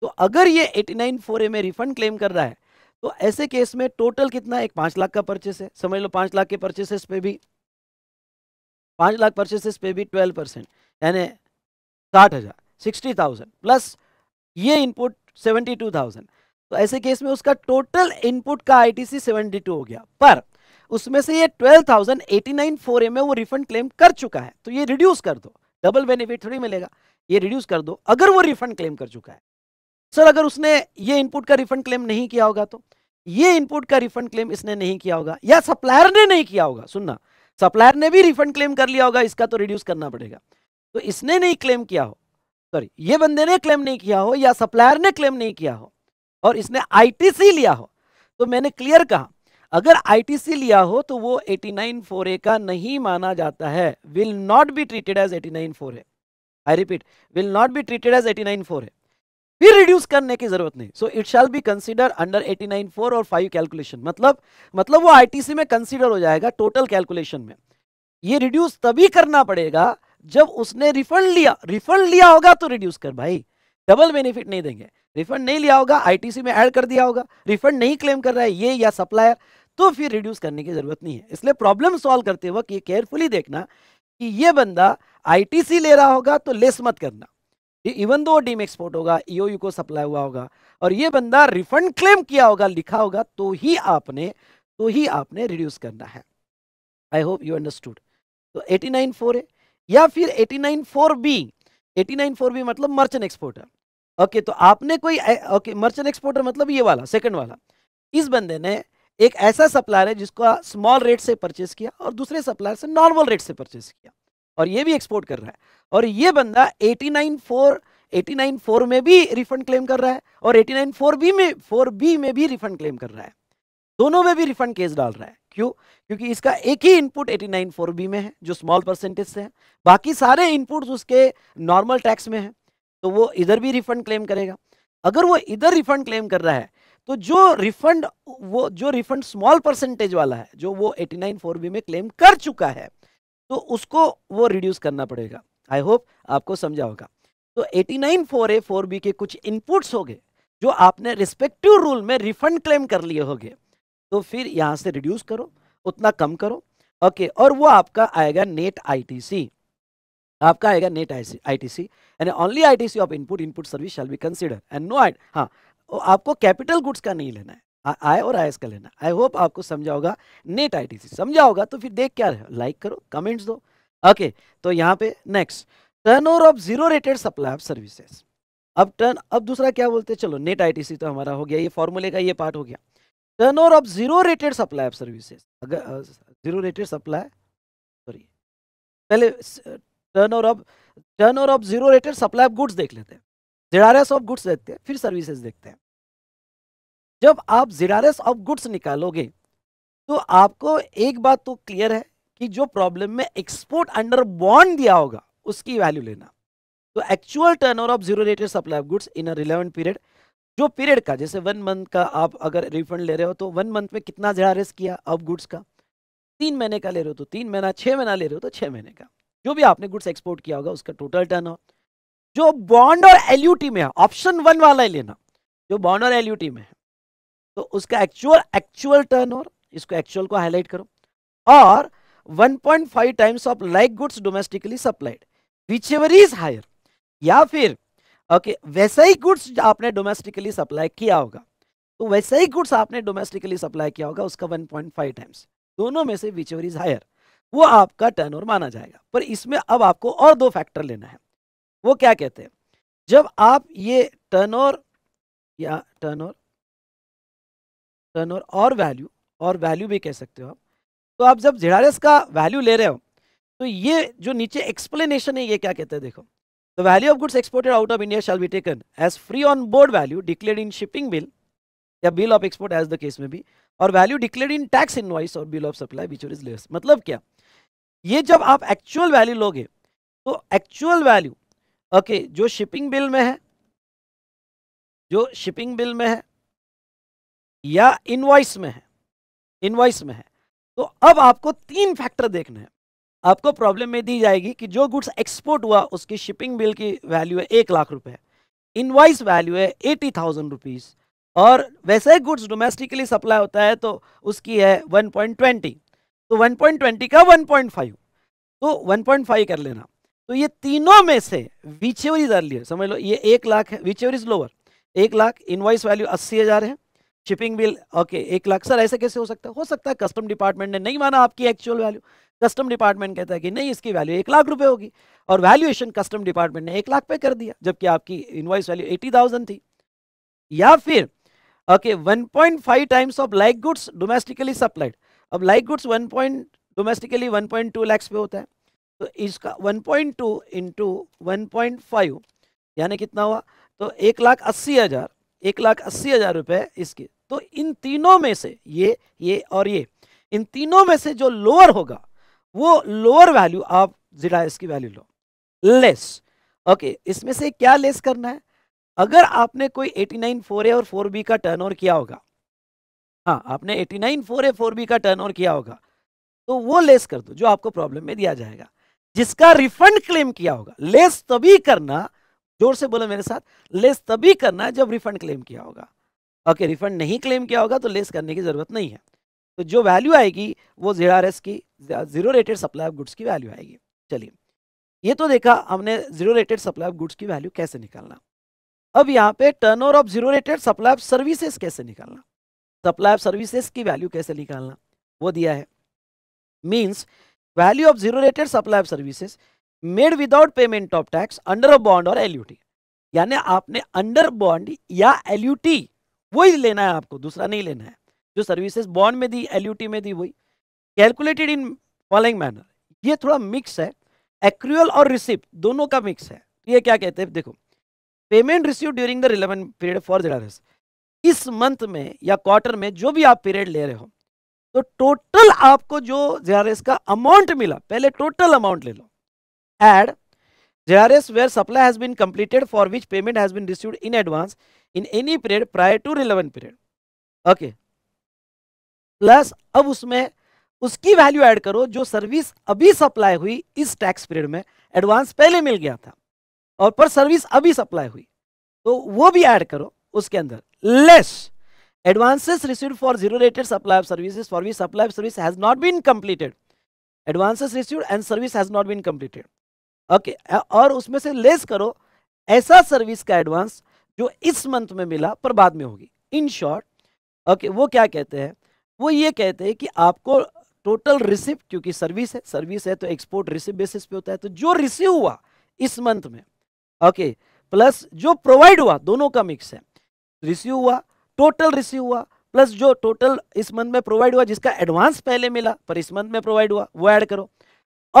तो अगर ये एटी नाइन फोर ए में रिफंड क्लेम कर रहा है तो ऐसे केस में टोटल कितना एक पाँच लाख का परचेस है समझ लो पाँच लाख के परचेसेस पे भी पाँच लाख परचेसेस पे भी ट्वेल्व परसेंट यानी साठ हज़ार सिक्सटी थाउजेंड प्लस ये इनपुट सेवेंटी टू थाउजेंड तो ऐसे केस में उसका टोटल इनपुट का आईटीसी सेवेंटी टू हो गया पर उसमें से ये twelve thousand eighty nine four A में वो रिफंड क्लेम कर चुका है तो ये रिड्यूस कर दो डबल बेनिफिट थोड़ी मिलेगा ये रिड्यूस कर दो अगर वो रिफंड क्लेम कर चुका है सर अगर उसने ये इनपुट का रिफंड क्लेम नहीं किया होगा तो ये इनपुट का रिफंड क्लेम इसने नहीं किया होगा या सप्लायर ने नहीं किया होगा सुनना सप्लायर ने भी रिफंड क्लेम कर लिया होगा इसका तो रिड्यूस करना पड़ेगा तो इसने नहीं क्लेम किया हो सॉरी ये बंदे ने क्लेम नहीं किया हो या सप्लायर ने क्लेम नहीं किया हो और इसने आईटीसी लिया हो तो मैंने क्लियर कहा अगर आईटीसी लिया हो तो वो 894A का नहीं माना जाता है will not be treated as 894A I repeat will not be treated as 894A फिर रिड्यूस करने की जरूरत नहीं so it shall be consider under 894 और 5 कैलकुलेशन मतलब मतलब वो आईटीसी में कंसीडर हो जाएगा टोटल कैलकुलेशन में ये रिड्यूस तभी करना पड़ेगा जब उसने रिफंड लिया रिफंड लिया होगा तो रिड्यूस कर भाई डबल बेनिफिट नहीं देंगे रिफंड नहीं लिया होगा आईटीसी में ऐड कर दिया होगा रिफंड नहीं क्लेम कर रहा है ये या सप्लायर तो फिर रिड्यूस करने की ज़रूरत नहीं है इसलिए प्रॉब्लम सॉल्व करते वक्त ये केयरफुली देखना कि ये बंदा आईटीसी ले रहा होगा तो लेस मत करना ये इवन दो डीम एक्सपोर्ट होगा ईओयू e को सप्लाई हुआ होगा और ये बंदा रिफंड क्लेम किया होगा लिखा होगा तो ही आपने तो ही आपने रिड्यूस करना है आई होप यू अंडरस्टूड तो एटी नाइन फोर है या फिर eighty nine four B eighty nine four B मतलब मर्चेंट एक्सपोर्टर ओके तो आपने कोई ओके मर्चेंट एक्सपोर्टर मतलब ये वाला सेकंड वाला इस बंदे ने एक ऐसा सप्लायर है जिसको स्मॉल रेट से परचेस किया और दूसरे सप्लायर से नॉर्मल रेट से परचेस किया और ये भी एक्सपोर्ट कर रहा है और ये बंदा eighty nine four eighty nine four में भी रिफंड क्लेम कर रहा है और एटी नाइन फोर बी में फोर बी में भी रिफंड क्लेम कर रहा है दोनों में भी रिफंड केस डाल रहा है क्यों क्योंकि इसका एक ही input eighty nine four B में है जो स्मॉल परसेंटेज से है बाकी सारे इनपुट्स उसके नॉर्मल टैक्स में है तो वो इधर भी रिफंड क्लेम करेगा अगर वो इधर रिफंड क्लेम कर रहा है तो जो रिफंड वो जो रिफंड स्मॉल परसेंटेज वाला है जो वो 89 फोर बी में क्लेम कर चुका है तो उसको वो रिड्यूस करना पड़ेगा आई होप आपको समझा होगा तो 89 फोर ए फोर बी के कुछ इनपुट्स हो गए जो आपने रिस्पेक्टिव रूल में रिफंड क्लेम कर लिए हो गए तो फिर यहाँ से रिड्यूस करो उतना कम करो ओके okay, और वो आपका आएगा नेट आईटीसी आपका आएगा नेट आई टी सी यानी only I T C of input input service shall be consider and no I हाँ आपको कैपिटल गुड्स का नहीं लेना है आय और आयस का लेना आई होप आपको समझा होगा नेट आई टी सी समझा होगा तो फिर देख क्या रहे लाइक करो कमेंट्स दो ओके तो यहाँ पे next turn over of zero rated supply of services अब टर्न अब दूसरा क्या बोलते हैं चलो नेट सी तो हमारा हो गया ये फॉर्मूले का ये पार्ट हो गया turn over of zero rated supply of services अगर जीरो रेटेड सप्लाई सॉरी पहले turn over of turn over of zero rated supply of goods देख लेते हैं जेडारेस ऑफ गुड्स देखते हैं फिर सर्विसेज देखते हैं जब आप जेडारेस ऑफ गुड्स निकालोगे तो आपको एक बात तो क्लियर है कि जो प्रॉब्लम में एक्सपोर्ट अंडर बॉन्ड दिया होगा उसकी वैल्यू लेना तो actual turnover of zero rated supply of goods in a relevant period जो पीरियड का जैसे वन मंथ का आप अगर रिफंड ले रहे हो तो वन मंथ में कितना जेडारेस किया ऑफ गुड्स का तीन महीने का ले रहे हो तो तीन महीना छः महीना ले रहे हो तो छः महीने का जो भी आपने गुड्स एक्सपोर्ट किया होगा उसका टोटल टर्न ऑफ जो बॉन्ड और एलयूटी में है ऑप्शन वन वाला ही लेना जो बॉन्ड और एलयूटी में है तो उसका एक्चुअल एक्चुअल टर्न ओवर इसको एक्चुअल को हाईलाइट करो और 1.5 times of like goods domestically supplied whichever is higher या फिर ओके okay, वैसा ही गुड्स आपने डोमेस्टिकली सप्लाई किया होगा तो वैसा ही गुड्स आपने डोमेस्टिकली सप्लाई किया होगा उसका 1.5 टाइम्स दोनों में से विच एवर इज हायर वो आपका टर्नओवर माना जाएगा पर इसमें अब आपको और दो फैक्टर लेना है वो क्या कहते हैं जब आप ये ओवर या टर्न टर्नओवर और वैल्यू और वैल्यू भी कह सकते हो आप तो आप जब जेडारस का वैल्यू ले रहे हो तो ये जो नीचे एक्सप्लेनेशन है ये क्या कहते हैं देखो the value of goods exported out of India shall be taken as free on board value declare in shipping bill या bill of export as the case में भी और value declare in tax invoice और bill of supply which is less मतलब क्या ये जब आप एक्चुअल वैल्यू लोगे तो एक्चुअल वैल्यू ओके जो शिपिंग बिल में है जो शिपिंग बिल में है या इनवाइस में है इनवाइस में है तो अब आपको तीन फैक्टर देखने हैं आपको प्रॉब्लम में दी जाएगी कि जो गुड्स एक्सपोर्ट हुआ उसकी शिपिंग बिल की वैल्यू है एक लाख रुपए इनवाइस वैल्यू है एटी थाउजेंड रुपीज़ और वैसे गुड्स डोमेस्टिकली सप्लाई होता है तो उसकी है वन पॉइंट ट्वेंटी तो वन पॉइंट ट्वेंटी का वन पॉइंट फाइव तो वन पॉइंट फाइव कर लेना तो ये तीनों में से विच एवर इज अर्लियर समझ लो ये एक लाख है विच एवर इज लोअर एक लाख इनवाइस वैल्यू अस्सी हज़ार है शिपिंग बिल ओके एक लाख सर ऐसे कैसे हो सकता है हो सकता है कस्टम डिपार्टमेंट ने नहीं माना आपकी एक्चुअल वैल्यू कस्टम डिपार्टमेंट कहता है कि नहीं इसकी वैल्यू एक लाख रुपए होगी और वैल्यूएशन कस्टम डिपार्टमेंट ने एक लाख पे कर दिया जबकि आपकी इनवाइस वैल्यू एटी थाउजेंड थी या फिर okay one point five times of like goods domestically supplied अब like goods one point domestically one point two lakhs पे होता है तो इसका 1.2 पॉइंट टू इंटू वन यानी कितना हुआ तो एक लाख अस्सी हज़ार एक लाख अस्सी हज़ार रुपये इसके तो इन तीनों में से ये ये और ये इन तीनों में से जो लोअर होगा वो लोअर वैल्यू आप जिला इसकी वैल्यू लो लेस ओके इसमें से क्या लेस करना है अगर आपने कोई 89 ए और बी का टर्न ओवर किया होगा हाँ आपने 89 फोर बी का टर्न ओवर किया होगा तो वो लेस कर दो जो आपको प्रॉब्लम में दिया जाएगा जिसका रिफंड क्लेम किया होगा लेस तभी करना जोर से बोलो मेरे साथ लेस तभी करना जब रिफंड क्लेम किया होगा ओके रिफंड नहीं क्लेम किया होगा तो लेस करने की ज़रूरत नहीं है तो जो वैल्यू आएगी वो जी आर एस की zero rated supply of goods की वैल्यू आएगी चलिए ये तो देखा हमने zero rated supply of goods की वैल्यू कैसे निकालना अब यहाँ पे turn of zero rated supply of services कैसे निकालना सप्लाई ऑफ सर्विसेज की वैल्यू कैसे निकालना वो दिया है means value of zero rated supply of services made without payment of tax under a bond और एल यानी आपने अंडर बॉन्ड या एल वही लेना है आपको दूसरा नहीं लेना है जो सर्विसेज बॉन्ड में दी एल में दी वही कैलकुलेटेड इन फॉलोइंग मैनर ये थोड़ा मिक्स है एक्रूअल और रिसिप्ट दोनों का मिक्स है तो ये क्या कहते हैं देखो payment receive during the relevant period for this इस मंथ में या क्वार्टर में जो भी आप पीरियड ले रहे हो तो टोटल आपको जो जेआरएस का अमाउंट मिला पहले टोटल अमाउंट ले लो add JRS where supply has been completed for which payment has been received in advance in any period prior to relevant period okay plus अब उसमें उसकी वैल्यू एड करो जो सर्विस अभी सप्लाई हुई इस टैक्स पीरियड में एडवांस पहले मिल गया था और पर सर्विस अभी सप्लाई हुई तो वो भी ऐड करो उसके अंदर less advances received for zero rated supply of services for which supply of service has not been completed advances received and service has not been completed okay और उसमें से लेस करो ऐसा सर्विस का एडवांस जो इस मंथ में मिला पर बाद में होगी इन शॉर्ट ओके वो क्या कहते हैं वो ये कहते हैं कि आपको टोटल रिसिप्ट क्योंकि सर्विस है सर्विस है तो एक्सपोर्ट रिसिप्ट बेसिस पे होता है तो जो रिसीव हुआ इस मंथ में ओके प्लस जो प्रोवाइड हुआ दोनों का मिक्स है रिसीव हुआ टोटल रिसीव हुआ प्लस जो टोटल इस मंथ में प्रोवाइड हुआ जिसका एडवांस पहले मिला पर इस मंथ में प्रोवाइड हुआ वो ऐड करो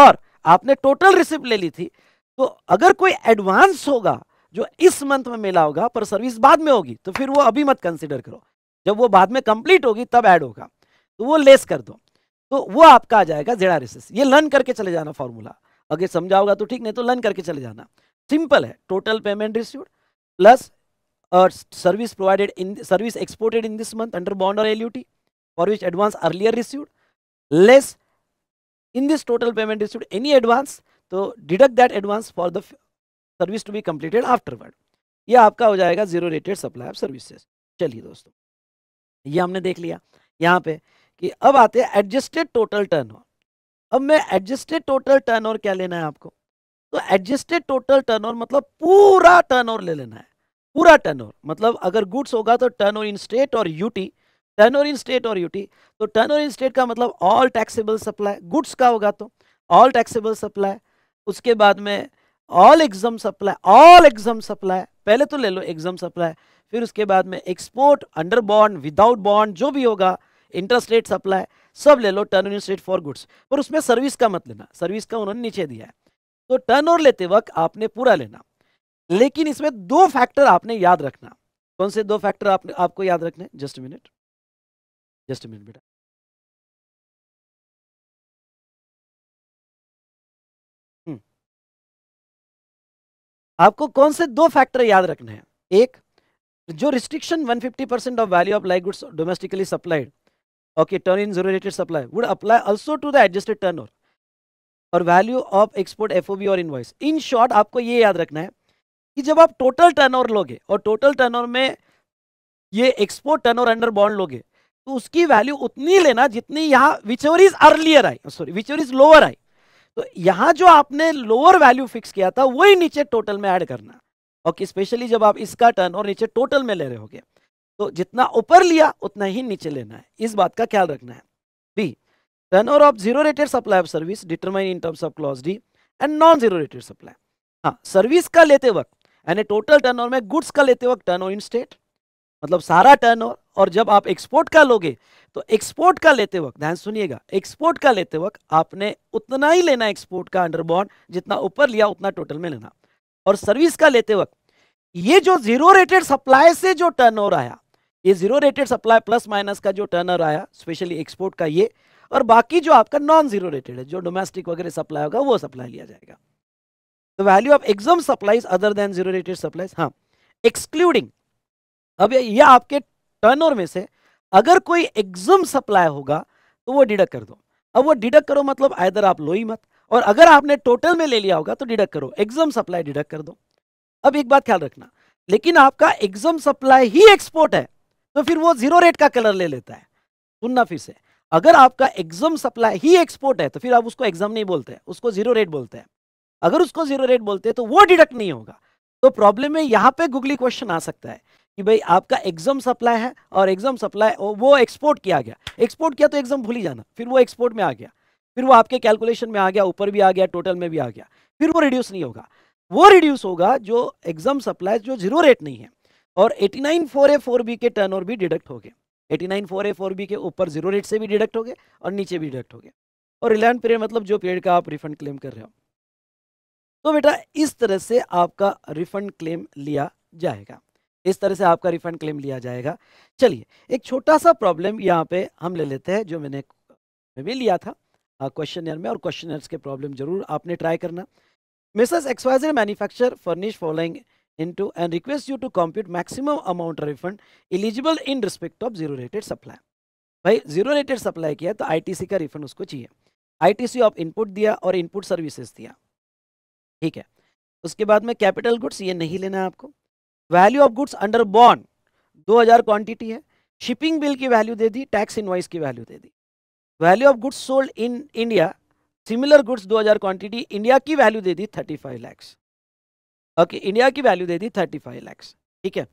और आपने टोटल रिसिप्ट ले ली थी तो अगर कोई एडवांस होगा जो इस मंथ में मिला होगा पर सर्विस बाद में होगी तो फिर वो अभी मत कंसिडर करो जब वो बाद में कंप्लीट होगी तब ऐड होगा तो वो लेस कर दो तो वो आपका आ जाएगा जेड़ा रिसेस ये लर्न करके चले जाना फॉर्मूला अगर समझा होगा तो ठीक नहीं तो लर्न करके चले जाना सिंपल है total payment receive plus a service provided in service exported in this month under bond or LUT for which advance earlier received less in this total payment received any advance तो deduct that advance for the service to be completed afterward ये आपका हो जाएगा zero rated supply of services चलिए दोस्तों ये हमने देख लिया यहाँ पे कि अब आते हैं एडजस्टेड टोटल टर्न अब मैं एडजस्टेड टोटल टर्न क्या लेना है आपको तो एडजस्टेड टोटल टर्न मतलब पूरा टर्न ले लेना है पूरा टर्नओवर मतलब अगर गुड्स होगा तो टर्नओवर इन स्टेट और यूटी टर्नओवर इन स्टेट और यूटी तो टर्नओवर इन स्टेट का मतलब ऑल टैक्सेबल सप्लाई गुड्स का होगा तो ऑल टैक्सेबल सप्लाई उसके बाद में all exempt supply all exempt supply पहले तो ले लो एग्जाम सप्लाई फिर उसके बाद में export under bond without bond जो भी होगा इंटरेस्ट रेट सप्लाई सब ले लो turn in state for goods पर उसमें सर्विस का मत लेना सर्विस का उन्होंने नीचे दिया है तो टर्न लेते वक्त आपने पूरा लेना लेकिन इसमें दो फैक्टर आपने याद रखना कौन से दो फैक्टर आपने आपको याद रखने जस्ट मिनट जस्ट मिनट बेटा हम्म। आपको कौन से दो फैक्टर याद रखने हैं एक जो restriction 150 percent of value of like goods domestically supplied okay turn in zero supply would apply also to the adjusted turn और वैल्यू ऑफ एक्सपोर्ट एफओबी और इनवाइस इन शॉर्ट आपको ये याद रखना है कि जब आप टोटल टर्नओवर लोगे और टोटल टर्नओवर में ये एक्सपोर्ट टर्नओवर अंडर बॉन्ड लोगे तो उसकी वैल्यू उतनी लेना जितनी यहाँ whichever is earlier I sorry whichever is lower I तो यहाँ जो आपने लोअर वैल्यू फिक्स किया था वही नीचे टोटल में ऐड करना ओके स्पेशली जब आप इसका टर्न और नीचे टोटल में ले रहे होगे तो जितना ऊपर लिया उतना ही नीचे लेना है इस बात का ख्याल रखना है B turn over of zero rated supply of service determine in terms of clause D and non zero rated supply हाँ सर्विस का लेते वक्त यानी टोटल टर्न में गुड्स का लेते वक्त टर्न ओवर इन स्टेट मतलब सारा टर्न ओवर और जब आप एक्सपोर्ट का लोगे तो एक्सपोर्ट का लेते वक्त ध्यान सुनिएगा एक्सपोर्ट का लेते वक्त आपने उतना ही लेना एक्सपोर्ट का अंडर बॉन्ड जितना ऊपर लिया उतना टोटल में लेना और सर्विस का लेते वक्त ये जो जीरो रेटेड सप्लाई से जो टर्न ओवर आया ये zero rated supply plus minus का जो टर्न ओवर आया स्पेशली एक्सपोर्ट का ये और बाकी जो आपका नॉन जीरो रेटेड है जो डोमेस्टिक वगैरह सप्लाई होगा वो सप्लाई लिया जाएगा the value of exempt supplies other than zero rated supplies हाँ excluding अब ये आपके टर्नओवर में से अगर कोई एग्जम सप्लाई होगा तो वो डिडक्ट कर दो अब वो डिडक्ट करो मतलब आइधर आप लो ही मत और अगर आपने टोटल में ले लिया होगा तो डिडक्ट करो एग्जाम सप्लाई डिडक्ट कर दो अब एक बात ख्याल रखना लेकिन आपका एग्जाम सप्लाई ही एक्सपोर्ट है तो फिर वो जीरो रेट का कलर ले लेता है सुनना फिर से अगर आपका एग्जाम सप्लाई ही एक्सपोर्ट है तो फिर आप उसको एग्जाम नहीं बोलते उसको जीरो रेट बोलते हैं अगर उसको जीरो रेट बोलते हैं तो वो डिडक्ट नहीं होगा तो प्रॉब्लम में यहाँ पे गुगली क्वेश्चन आ सकता है कि भाई आपका एग्जाम सप्लाई है और एग्जाम सप्लाई वो एक्सपोर्ट किया गया एक्सपोर्ट किया तो एग्जाम भूल ही जाना फिर वो एक्सपोर्ट में आ गया फिर वो आपके कैलकुलेशन में आ गया ऊपर भी आ गया टोटल में भी आ गया फिर वो रिड्यूस नहीं होगा वो रिड्यूस होगा जो एग्जाम सप्लाई जो जीरो रेट नहीं है और eighty nine four A four B के टर्न भी डिडक्ट हो गए eighty nine four A four B के ऊपर जीरो रेट से भी डिडक्ट हो गए और नीचे भी डिडक्ट हो गए और रिलायंट पीरियड मतलब जो पीरियड का आप रिफंड क्लेम कर रहे हो तो बेटा इस तरह से आपका रिफंड क्लेम लिया जाएगा इस तरह से आपका रिफंड क्लेम लिया जाएगा चलिए एक छोटा सा प्रॉब्लम यहाँ पे हम ले लेते हैं जो मैंने भी लिया था क्वेश्चन में और क्वेश्चन के प्रॉब्लम जरूर आपने ट्राई करना mrs X wiser manufacture furnish following into and request you to compute maximum amount refund eligible in respect of zero rated supply भाई जीरो रेटेड सप्लाई किया तो आईटीसी का रिफंड उसको चाहिए आईटीसी ऑफ इनपुट दिया और इनपुट सर्विसेज दिया ठीक है उसके बाद में कैपिटल गुड्स ये नहीं लेना है आपको value of goods under bond 2000 quantity है शिपिंग बिल की वैल्यू दे दी टैक्स इनवाइस की वैल्यू दे दी value of goods sold in India similar goods 2000 quantity India की वैल्यू दे दी 35 लैक्स ओके इंडिया की वैल्यू दे दी 35 लैक्स ठीक है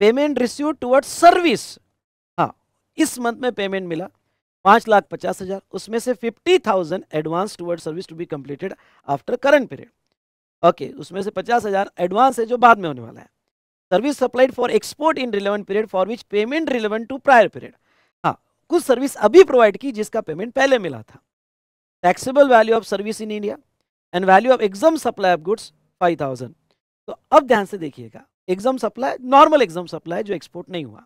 पेमेंट रिसीव टूवर्ड सर्विस हाँ इस मंथ में पेमेंट मिला पाँच लाख पचास हज़ार उसमें से fifty thousand advance toward service to be completed after current period okay उसमें से पचास हज़ार एडवांस है जो बाद में होने वाला है service supplied for export in relevant period for which payment relevant to prior period हाँ कुछ सर्विस अभी प्रोवाइड की जिसका पेमेंट पहले मिला था taxable value of service in India and value of exempt supply of goods five thousand तो अब ध्यान से देखिएगा exempt supply normal exempt supply जो एक्सपोर्ट नहीं हुआ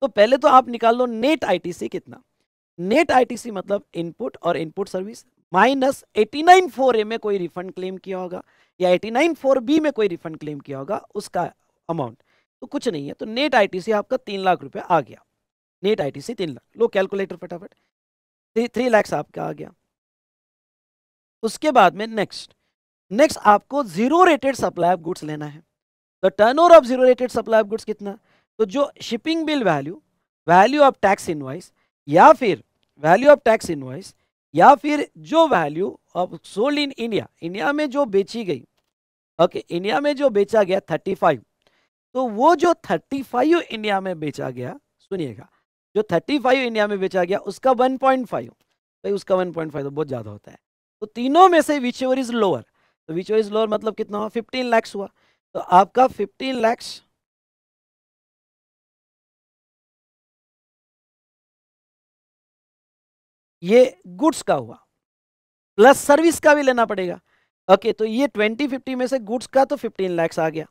तो पहले तो आप निकाल लो नेट आईटीसी कितना नेट आईटीसी मतलब इनपुट और input service minus eighty nine four A में कोई रिफंड क्लेम किया होगा या एटी नाइन फोर बी में कोई रिफंड क्लेम किया होगा उसका अमाउंट तो कुछ नहीं है तो नेट आईटीसी आपका तीन लाख रुपया आ गया नेट आईटीसी तीन लाख लो कैलकुलेटर फटाफट थ्री थ्री लैक्स आपका आ गया उसके बाद में नेक्स्ट नेक्स्ट आपको zero rated supply of goods लेना है the turn of zero rated supply of goods कितना तो जो shipping bill value value of tax invoice या फिर वैल्यू ऑफ टैक्स इनवाइस या फिर जो value of sold in India India में जो बेची गई ओके okay, इंडिया में जो बेचा गया थर्टी फाइव तो वो जो थर्टी फाइव इंडिया में बेचा गया सुनिएगा जो थर्टी फाइव इंडिया में बेचा गया उसका वन पॉइंट फाइव भाई उसका वन पॉइंट फाइव तो बहुत ज़्यादा होता है तो तीनों में से विच ओवर इज़ लोअर तो विच ओवर इज़ लोअर मतलब कितना हुआ फिफ्टीन लैक्स हुआ तो आपका फिफ्टीन लैक्स ये गुड्स का हुआ प्लस सर्विस का भी लेना पड़ेगा ओके तो ये ट्वेंटी फिफ्टी में से गुड्स का तो फिफ्टीन लैक्स आ गया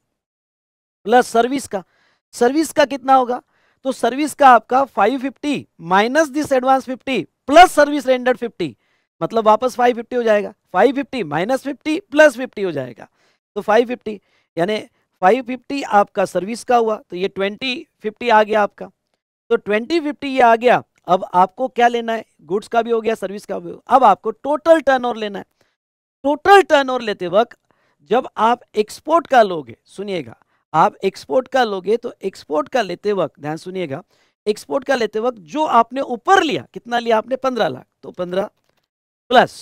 प्लस सर्विस का सर्विस का कितना होगा तो सर्विस का आपका five fifty minus this advance fifty plus service render fifty मतलब वापस फाइव फिफ्टी हो जाएगा five fifty minus fifty plus fifty हो जाएगा तो फाइव फिफ्टी यानी फाइव फिफ्टी आपका सर्विस का हुआ तो ये ट्वेंटी फिफ्टी आ गया आपका तो ट्वेंटी फिफ्टी ये आ गया अब आपको क्या लेना है गुड्स का भी हो गया सर्विस का भी हो अब आपको टोटल टर्नओवर लेना है टोटल टर्नओवर लेते वक्त जब आप एक्सपोर्ट का लोगे सुनिएगा आप एक्सपोर्ट का लोगे तो एक्सपोर्ट का लेते वक्त ध्यान सुनिएगा एक्सपोर्ट का लेते वक्त जो आपने ऊपर लिया कितना लिया आपने पंद्रह लाख तो पंद्रह प्लस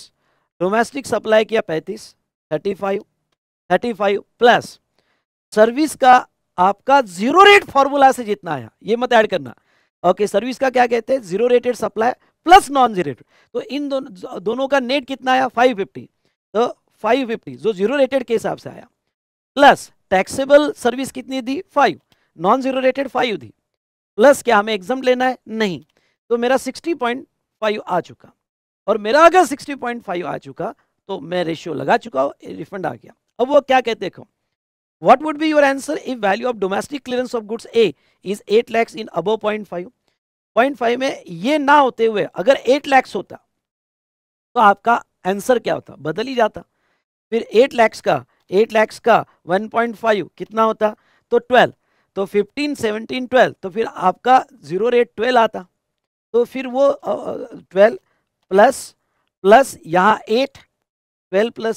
डोमेस्टिक सप्लाई किया पैंतीस thirty five thirty five plus service का आपका जीरो रेट फॉर्मूला से जितना आया ये मत ऐड करना ओके okay, सर्विस का क्या कहते हैं zero rated supply plus non zero तो इन दोनों दोनों का नेट कितना आया फाइव फिफ्टी तो फिफ्टी जो जीरो रेटेड के हिसाब से आया प्लस टैक्सेबल सर्विस कितनी दी five non zero rated five दी प्लस क्या हमें एग्जाम लेना है नहीं तो मेरा सिक्सटी पॉइंट फाइव आ चुका और मेरा अगर सिक्सटी पॉइंट फाइव आ चुका तो मैं रेशियो लगा चुका हूँ रिफंड आ गया अब वो क्या कहते देखो What would be your answer if value of domestic clearance of goods A is 8 lakhs in above 0.5? 0.5 में ये ना होते हुए अगर 8 लैक्स होता तो आपका आंसर क्या होता बदल ही जाता फिर 8 लैक्स का 8 लैक्स का 1.5 कितना होता तो 12 तो 15 17 12 तो फिर आपका जीरो रेट 12 आता तो फिर वो ट्वेल्व प्लस प्लस यहाँ eight twelve plus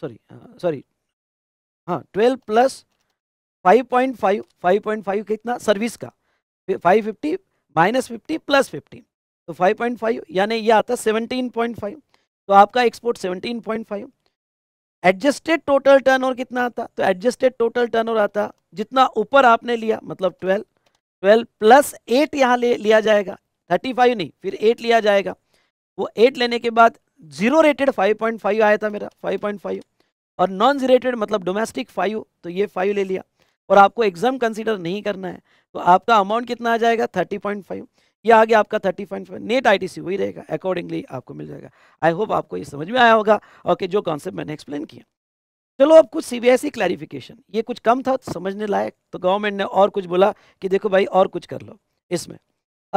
sorry sorry हाँ twelve plus five point five five point five कितना सर्विस का five fifty minus fifty plus fifty तो फाइव पॉइंट फाइव यानी यह आता सेवनटीन पॉइंट फाइव तो आपका export seventeen point five adjusted total turnover कितना आता तो एडजस्टेड टोटल टर्नओवर आता जितना ऊपर आपने लिया मतलब ट्वेल्व ट्वेल्व प्लस एट यहाँ ले लिया जाएगा थर्टी फाइव नहीं फिर एट लिया जाएगा वो एट लेने के बाद zero rated five point five आया था मेरा फाइव पॉइंट फाइव और नॉन जीरेटेड मतलब डोमेस्टिक फाइव तो ये फाइव ले लिया और आपको एग्जाम कंसिडर नहीं करना है तो आपका अमाउंट कितना आ जाएगा थर्टी पॉइंट फाइव ये आगे आपका thirty point five net I T C वही रहेगा अकॉर्डिंगली आपको मिल जाएगा आई होप आपको ये समझ में आया होगा ओके जो कॉन्सेप्ट मैंने एक्सप्लेन किया चलो अब कुछ सीबीएसई क्लैरिफिकेशन e ये कुछ कम था समझने लायक तो गवर्नमेंट ने और कुछ बोला कि देखो भाई और कुछ कर लो इसमें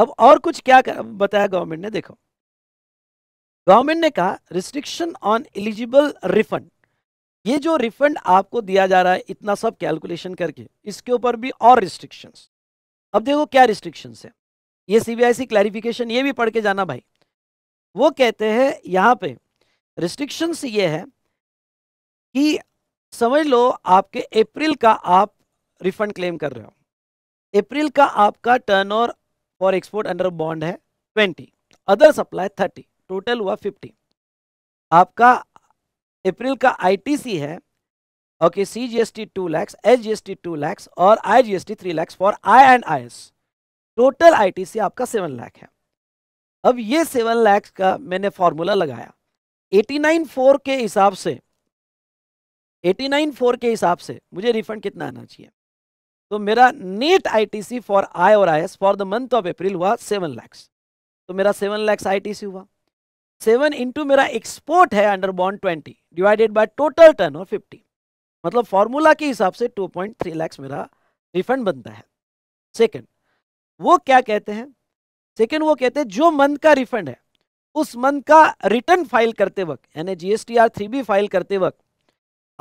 अब और कुछ क्या कर, बताया गवर्नमेंट ने देखो गवर्नमेंट ने कहा रिस्ट्रिक्शन ऑन एलिजिबल रिफंड ये जो रिफंड आपको दिया जा रहा है इतना सब कैलकुलेशन करके इसके ऊपर भी और रिस्ट्रिक्शंस अब देखो क्या रिस्ट्रिक्शंस है ये सीबीआईसी क्लैरिफिकेशन ये भी पढ़ के जाना भाई वो कहते हैं यहाँ पे रिस्ट्रिक्शंस ये है कि समझ लो आपके अप्रैल का आप रिफंड क्लेम कर रहे हो अप्रैल का आपका over for export under bond है twenty other supply thirty total हुआ फिफ्टी आपका अप्रैल का आईटीसी है okay C G S T two lakhs S G S T two lakhs और I G S T three lakhs for I and I S total I T C आपका seven lakh है अब ये seven lakhs का मैंने फॉर्मूला लगाया एटी नाइन फोर के हिसाब से एटी नाइन फोर के हिसाब से मुझे रिफंड कितना आना चाहिए तो मेरा नेट आईटीसी फॉर आई और I S for the month of April हुआ सेवन लैक्स तो मेरा सेवन लैक्स आईटीसी हुआ सेवन इंटू मेरा एक्सपोर्ट है under bond twenty divided by total turn और फिफ्टी मतलब फॉर्मूला के हिसाब से टू पॉइंट थ्री लैक्स मेरा रिफंड बनता है सेकेंड वो क्या कहते हैं सेकेंड वो कहते हैं जो मंथ का रिफंड है उस मंथ का रिटर्न फाइल करते वक्त यानी GST R three B file करते वक्त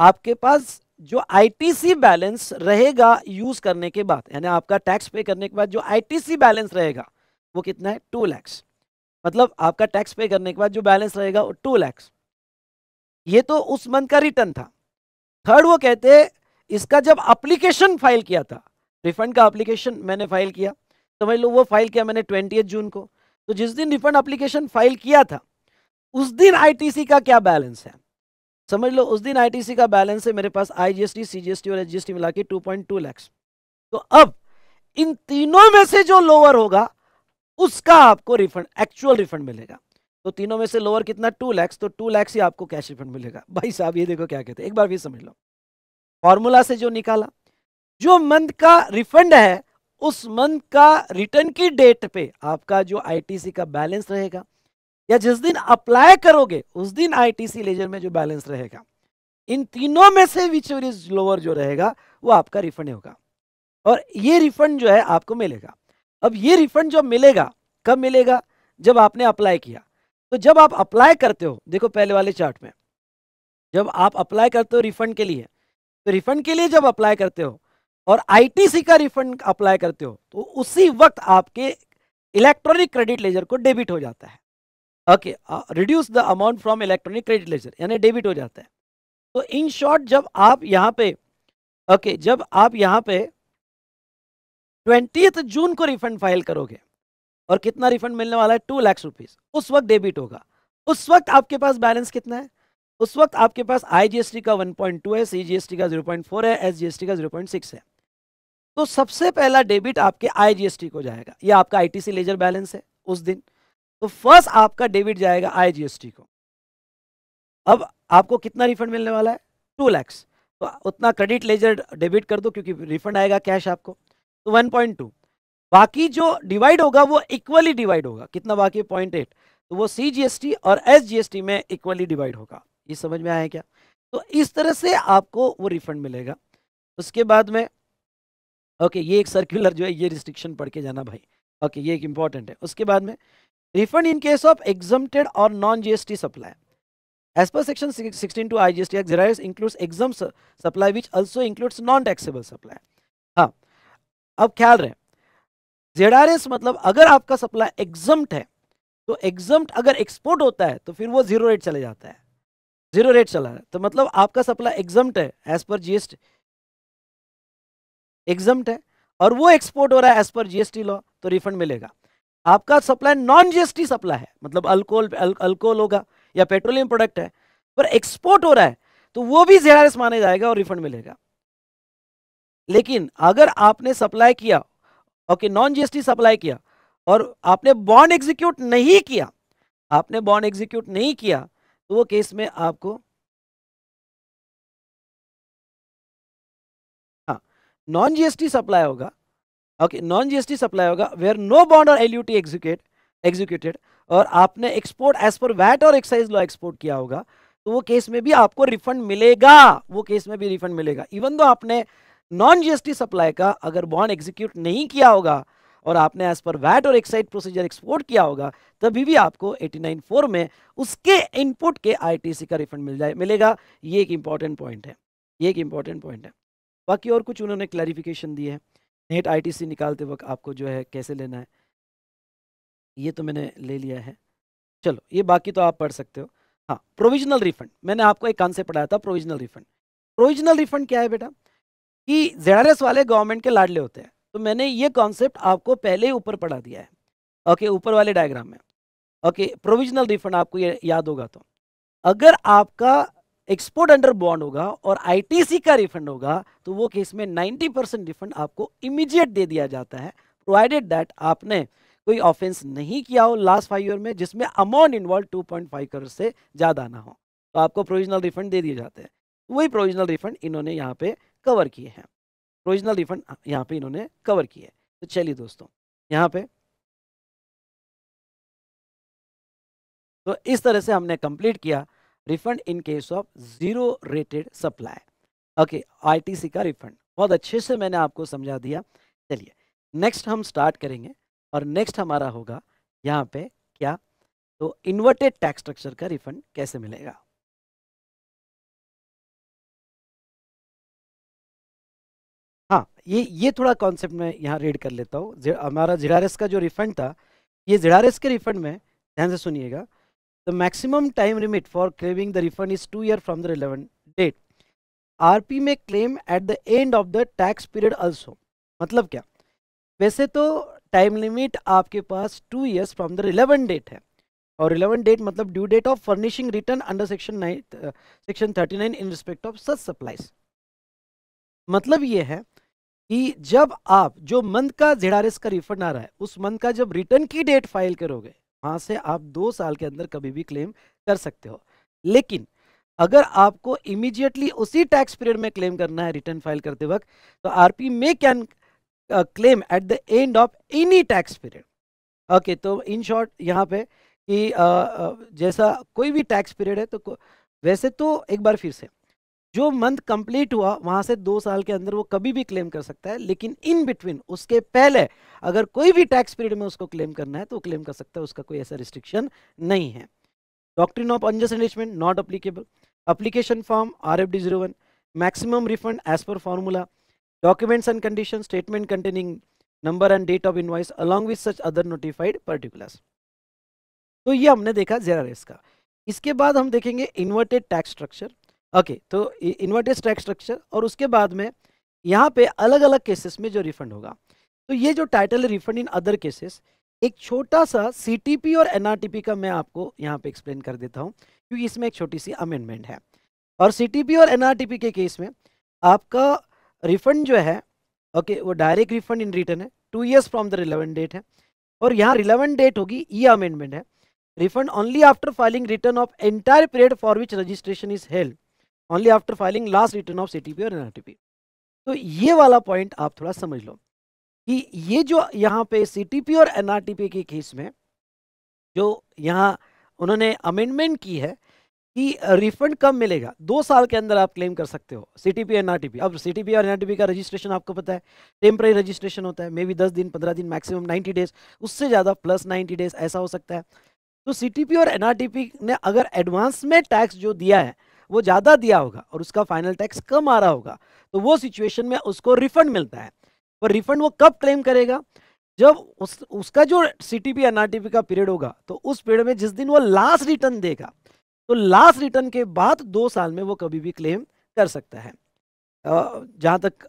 आपके पास जो आईटीसी बैलेंस रहेगा यूज करने के बाद यानी आपका टैक्स पे करने के बाद जो आईटीसी बैलेंस रहेगा वो कितना है टू लैक्स मतलब आपका टैक्स पे करने के बाद जो बैलेंस रहेगा वो टू लैक्स ये तो उस मंथ का रिटर्न था थर्ड वो कहते इसका जब अप्लीकेशन फाइल किया था रिफंड का अप्लीकेशन मैंने फाइल किया समझ तो लो वो फाइल किया मैंने ट्वेंटी जून को तो जिस दिन रिफंड अप्लीकेशन फाइल किया था उस दिन आईटीसी का क्या बैलेंस है समझ लो उस दिन आईटीसी का बैलेंस है मेरे पास आईजीएसटी सीजीएसटी और एसजीएसटी मिला के टू टू लैक्स तो अब इन तीनों में से जो लोअर होगा उसका आपको रिफंड एक्चुअल रिफंड मिलेगा तो तीनों में से लोअर कितना टू लैक्स तो टू लैक्स ही आपको कैश रिफंड मिलेगा भाई साहब ये देखो क्या कहते हैं एक बार फिर समझ लो फॉर्मूला से जो निकाला जो मंथ का रिफंड है उस मंथ का रिटर्न की डेट पे आपका जो आईटीसी का बैलेंस रहेगा या जिस दिन अप्लाई करोगे उस दिन आईटीसी लेजर में जो बैलेंस रहेगा इन तीनों में से विच लोअर जो रहेगा वो आपका रिफंड होगा और ये रिफंड जो है आपको मिलेगा अब ये रिफंड जो मिलेगा कब मिलेगा जब आपने अप्लाई किया तो जब आप अप्लाई करते हो देखो पहले वाले चार्ट में जब आप अप्लाई करते हो रिफंड के लिए तो रिफंड के लिए जब अप्लाई करते हो और आईटीसी का रिफंड अप्लाई करते हो तो उसी वक्त आपके इलेक्ट्रॉनिक क्रेडिट लेजर को डेबिट हो जाता है okay reduce the amount from electronic credit ledger यानी डेबिट हो जाता है तो इन शॉर्ट जब आप यहाँ पे ओके okay, जब आप यहाँ पे ट्वेंटी जून को रिफंड फाइल करोगे और कितना रिफंड मिलने वाला है टू लैक्स रुपीज उस वक्त डेबिट होगा उस वक्त आपके पास बैलेंस कितना है उस वक्त आपके पास आईजीएसटी का 1.2 है सीजीएसटी का 0.4 है एसजीएसटी का 0.6 है तो सबसे पहला डेबिट आपके आईजीएसटी को जाएगा ये आपका आईटीसी लेजर बैलेंस है उस दिन तो फर्स्ट आपका डेबिट जाएगा आईजीएसटी को अब आपको कितना रिफंड मिलने वाला है टू लैक्स तो उतना क्रेडिट लेजर डेबिट कर दो क्योंकि रिफंड आएगा कैश आपको तो 1.2 बाकी जो डिवाइड होगा वो इक्वली डिवाइड होगा कितना बाकी है पॉइंट एट तो वो सी जी एस टी और एस जी एस टी में इक्वली डिवाइड होगा ये समझ में आया क्या तो इस तरह से आपको वो रिफंड मिलेगा उसके बाद में ओके ये एक सर्कुलर जो है ये रिस्ट्रिक्शन पढ़ के जाना भाई ओके ये एक इंपॉर्टेंट है उसके बाद में refund in case of exempted और non GST supply as per section 16 to IGST Act, ZIS includes exempt supply which also includes non taxable supply हाँ अब ख्याल रहे जेडारेस मतलब अगर आपका सप्लाई एग्जम्प्ट है तो एग्जम्प्ट अगर एक्सपोर्ट होता है तो फिर वो जीरो रेट चले जाता है जीरो रेट चला है तो मतलब आपका सप्लाई एग्जम्प्ट है एज पर जीएसटी एग्जम्प्ट है और वो एक्सपोर्ट हो रहा है एज पर जीएसटी लॉ तो रिफंड मिलेगा आपका सप्लाई नॉन जीएसटी सप्लाई है मतलब अल्कोहल अल्कोहल होगा या पेट्रोलियम प्रोडक्ट है पर एक्सपोर्ट हो रहा है तो वो भी जेआरएस माने जाएगा और रिफंड मिलेगा लेकिन अगर आपने सप्लाई किया ओके नॉन जीएसटी सप्लाई किया और आपने बॉन्ड एग्जीक्यूट नहीं किया आपने बॉन्ड एग्जीक्यूट नहीं किया तो वो केस में आपको नॉन जीएसटी सप्लाई होगा ओके नॉन जीएसटी सप्लाई होगा वेयर नो बॉन्ड और एलयूटी एग्जीक्यूट एग्जीक्यूटेड और आपने एक्सपोर्ट एज पर वैट और एक्साइज लॉ एक्सपोर्ट किया होगा तो वो केस में भी आपको रिफंड मिलेगा वो केस में भी रिफंड मिलेगा इवन दो आपने नॉन जीएसटी सप्लाई का अगर बॉन्ड एग्जीक्यूट नहीं किया होगा और आपने एज पर वैट और एक्साइड प्रोसीजर एक्सपोर्ट किया होगा तभी भी आपको 894 में उसके इनपुट के आईटीसी का रिफंड मिल जाए मिलेगा ये एक इंपॉर्टेंट पॉइंट है ये एक इंपॉर्टेंट पॉइंट है बाकी और कुछ उन्होंने क्लैरिफिकेशन दी है नेट आईटीसी निकालते वक्त आपको जो है कैसे लेना है ये तो मैंने ले लिया है चलो ये बाकी तो आप पढ़ सकते हो हाँ प्रोविजनल रिफंड मैंने आपको एक कान से पढ़ाया था प्रोविजनल रिफंड प्रोविजनल रिफंड क्या है बेटा कि जेड वाले गवर्नमेंट के लाडले होते हैं तो मैंने ये कॉन्सेप्ट आपको पहले ही ऊपर पढ़ा दिया है ओके ऊपर वाले डायग्राम में ओके प्रोविजनल रिफंड आपको ये याद होगा तो अगर आपका एक्सपोर्ट अंडर बॉन्ड होगा और आईटीसी का रिफंड होगा तो वो केस में 90 परसेंट रिफंड आपको इमीडिएट दे दिया जाता है प्रोवाइडेड दैट आपने कोई ऑफेंस नहीं किया हो लास्ट फाइव ईयर में जिसमें अमाउंट इन्वॉल्व टू करोड़ से ज़्यादा ना हो तो आपको प्रोविजनल रिफंड दे दिए जाते हैं वही प्रोविजनल रिफंड इन्होंने यहाँ पे कवर किए हैं प्रोविजनल रिफंड हाँ, यहाँ पे इन्होंने कवर किए हैं तो चलिए दोस्तों यहाँ पे तो इस तरह से हमने कंप्लीट किया refund in case of zero rated supply okay ITC का रिफंड बहुत अच्छे से मैंने आपको समझा दिया चलिए नेक्स्ट हम स्टार्ट करेंगे और नेक्स्ट हमारा होगा यहाँ पे क्या तो इन्वर्टेड टैक्स स्ट्रक्चर का रिफंड कैसे मिलेगा हाँ ये ये थोड़ा कॉन्सेप्ट में यहाँ रीड कर लेता हूँ हमारा जिरारस का जो रिफंड था ये जिरारस के रिफंड में ध्यान से सुनिएगा the maximum time limit for claiming the refund is two year from the relevant date RP में claim at the end of the tax period also मतलब क्या वैसे तो टाइम लिमिट आपके पास two years from the relevant date है और relevant date मतलब due date of furnishing return under section nine section thirty nine in respect of such supplies मतलब ये है कि जब आप जो मंथ का जेडारिस का रिफंड आ रहा है उस मंथ का जब रिटर्न की डेट फाइल करोगे वहाँ से आप दो साल के अंदर कभी भी क्लेम कर सकते हो लेकिन अगर आपको इमीडिएटली उसी टैक्स पीरियड में क्लेम करना है रिटर्न फाइल करते वक्त तो आरपी में can claim at the end of any tax period okay तो इन शॉर्ट यहाँ पे कि uh, uh, जैसा कोई भी टैक्स पीरियड है तो वैसे तो एक बार फिर से जो मंथ कंप्लीट हुआ वहां से दो साल के अंदर वो कभी भी क्लेम कर सकता है लेकिन इन बिटवीन उसके पहले अगर कोई भी टैक्स पीरियड में उसको क्लेम करना है तो क्लेम कर सकता है उसका कोई ऐसा रिस्ट्रिक्शन नहीं है doctrine of unjust enrichment not applicable application form R F D zero one maximum refund as per formula documents and condition statement containing number and date of invoice along with such other notified particulars तो ये हमने देखा जेरा race का इसके बाद हम देखेंगे इन्वर्टेड टैक्स स्ट्रक्चर ओके तो इन्वर्टेड स्ट्राइक स्ट्रक्चर और उसके बाद में यहाँ पे अलग अलग केसेस में जो रिफंड होगा तो ये जो टाइटल है रिफंड इन अदर केसेस एक छोटा सा सी और एन का मैं आपको यहाँ पे एक्सप्लेन कर देता हूँ क्योंकि इसमें एक छोटी सी अमेंडमेंट है और सी और एन के केस में आपका रिफंड जो है ओके okay, वो डायरेक्ट रिफंड इन रिटर्न है two years from the relevant date है और यहाँ रिलेवेंट डेट होगी ये अमेंडमेंट है refund only after filing return of entire period for which registration is held only after filing last return of C और N तो ये वाला पॉइंट आप थोड़ा समझ लो कि ये जो यहाँ पे सी और एन के केस में जो यहाँ उन्होंने अमेंडमेंट की है कि रिफंड कब मिलेगा दो साल के अंदर आप क्लेम कर सकते हो सी टी पी एन अब सी टी पी और एन का रजिस्ट्रेशन आपको पता है टेम्प्रेरी रजिस्ट्रेशन होता है मे बी दस दिन पंद्रह दिन मैक्सिमम नाइन्टी डेज उससे ज़्यादा प्लस नाइन्टी डेज ऐसा हो सकता है तो सी टी पी और एन पी ने अगर एडवांस में टैक्स जो दिया है वो ज़्यादा दिया होगा और उसका फाइनल टैक्स कम आ रहा होगा तो वो सिचुएशन में उसको रिफंड मिलता है पर रिफंड वो कब क्लेम करेगा जब उस उसका जो सी टी पी एनआरटीपी का पीरियड होगा तो उस पीरियड में जिस दिन वो लास्ट रिटर्न देगा तो लास्ट रिटर्न के बाद दो साल में वो कभी भी क्लेम कर सकता है जहाँ तक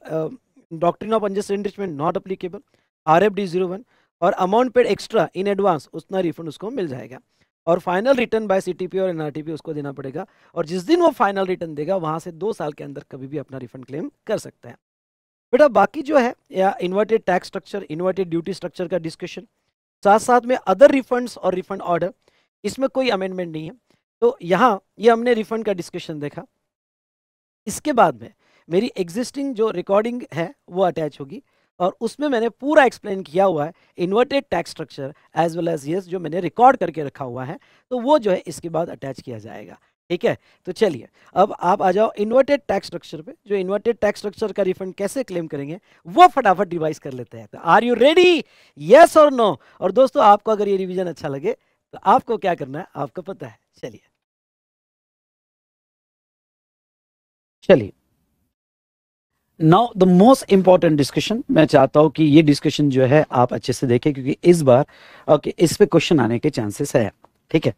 doctrine of unjust enrichment not applicable R F D zero one और amount paid extra in advance उतना रिफंड उसको मिल जाएगा और फाइनल रिटर्न बाय सीटीपी और एनआरटीपी उसको देना पड़ेगा और जिस दिन वो फाइनल रिटर्न देगा वहाँ से दो साल के अंदर कभी भी अपना रिफंड क्लेम कर सकते हैं बेटा बाकी जो है या inverted tax structure inverted duty structure का डिस्कशन साथ साथ में अदर रिफंड्स और रिफंड ऑर्डर इसमें कोई अमेंडमेंट नहीं है तो यहाँ ये यह हमने रिफंड का डिस्कशन देखा इसके बाद में मेरी एग्जिस्टिंग जो रिकॉर्डिंग है वो अटैच होगी और उसमें मैंने पूरा एक्सप्लेन किया हुआ है inverted tax structure as well as yes जो मैंने रिकॉर्ड करके रखा हुआ है तो वो जो है इसके बाद अटैच किया जाएगा ठीक है तो चलिए अब आप आ जाओ इन्वर्टेड टैक्स स्ट्रक्चर पे जो इन्वर्टेड टैक्स स्ट्रक्चर का रिफंड कैसे क्लेम करेंगे वो फटाफट डिवाइस कर लेते हैं तो आर यू रेडी यस और नो और दोस्तों आपको अगर ये रिविजन अच्छा लगे तो आपको क्या करना है आपको पता है चलिए चलिए now the most important discussion मैं चाहता हूँ कि ये डिस्कशन जो है आप अच्छे से देखें क्योंकि इस बार ओके okay, इस पे क्वेश्चन आने के चांसेस है ठीक है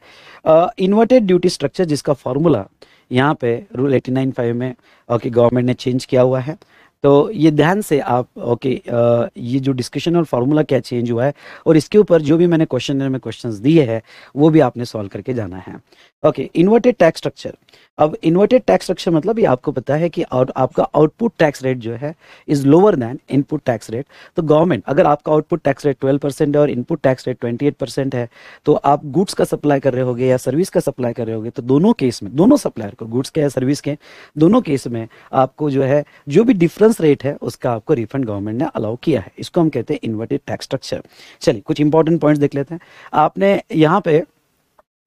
इन्वर्टेड ड्यूटी स्ट्रक्चर जिसका फॉर्मूला यहाँ पे रूल एटी नाइन फाइव में ओके okay, गवर्नमेंट ने चेंज किया हुआ है तो ये ध्यान से आप ओके okay, uh, ये जो डिस्कशन और फार्मूला क्या चेंज हुआ है और इसके ऊपर जो भी मैंने क्वेश्चन में क्वेश्चन दिए हैं वो भी आपने सॉल्व करके जाना है ओके इन्वर्टेड टैक्स स्ट्रक्चर अब इन्वर्टेड टैक्स स्ट्रक्चर मतलब ये आपको पता है कि आउट, आपका आउटपुट टैक्स रेट जो है is lower than input tax rate तो गवर्नमेंट अगर आपका आउटपुट टैक्स रेट 12 परसेंट है और इनपुट टैक्स रेट 28 परसेंट है तो आप गुड्स का सप्लाई कर रहे होगे या सर्विस का सप्लाई कर रहे होगे तो दोनों केस में दोनों सप्लायर को गुड्स के या सर्विस के दोनों केस में आपको जो है जो भी डिफरेंस रेट है उसका आपको रिफंड गवर्नमेंट ने अलाउ किया है इसको हम कहते हैं इन्वर्टेड टैक्स स्ट्रक्चर चलिए कुछ इंपॉर्टेंट पॉइंट्स देख लेते हैं आपने यहाँ पे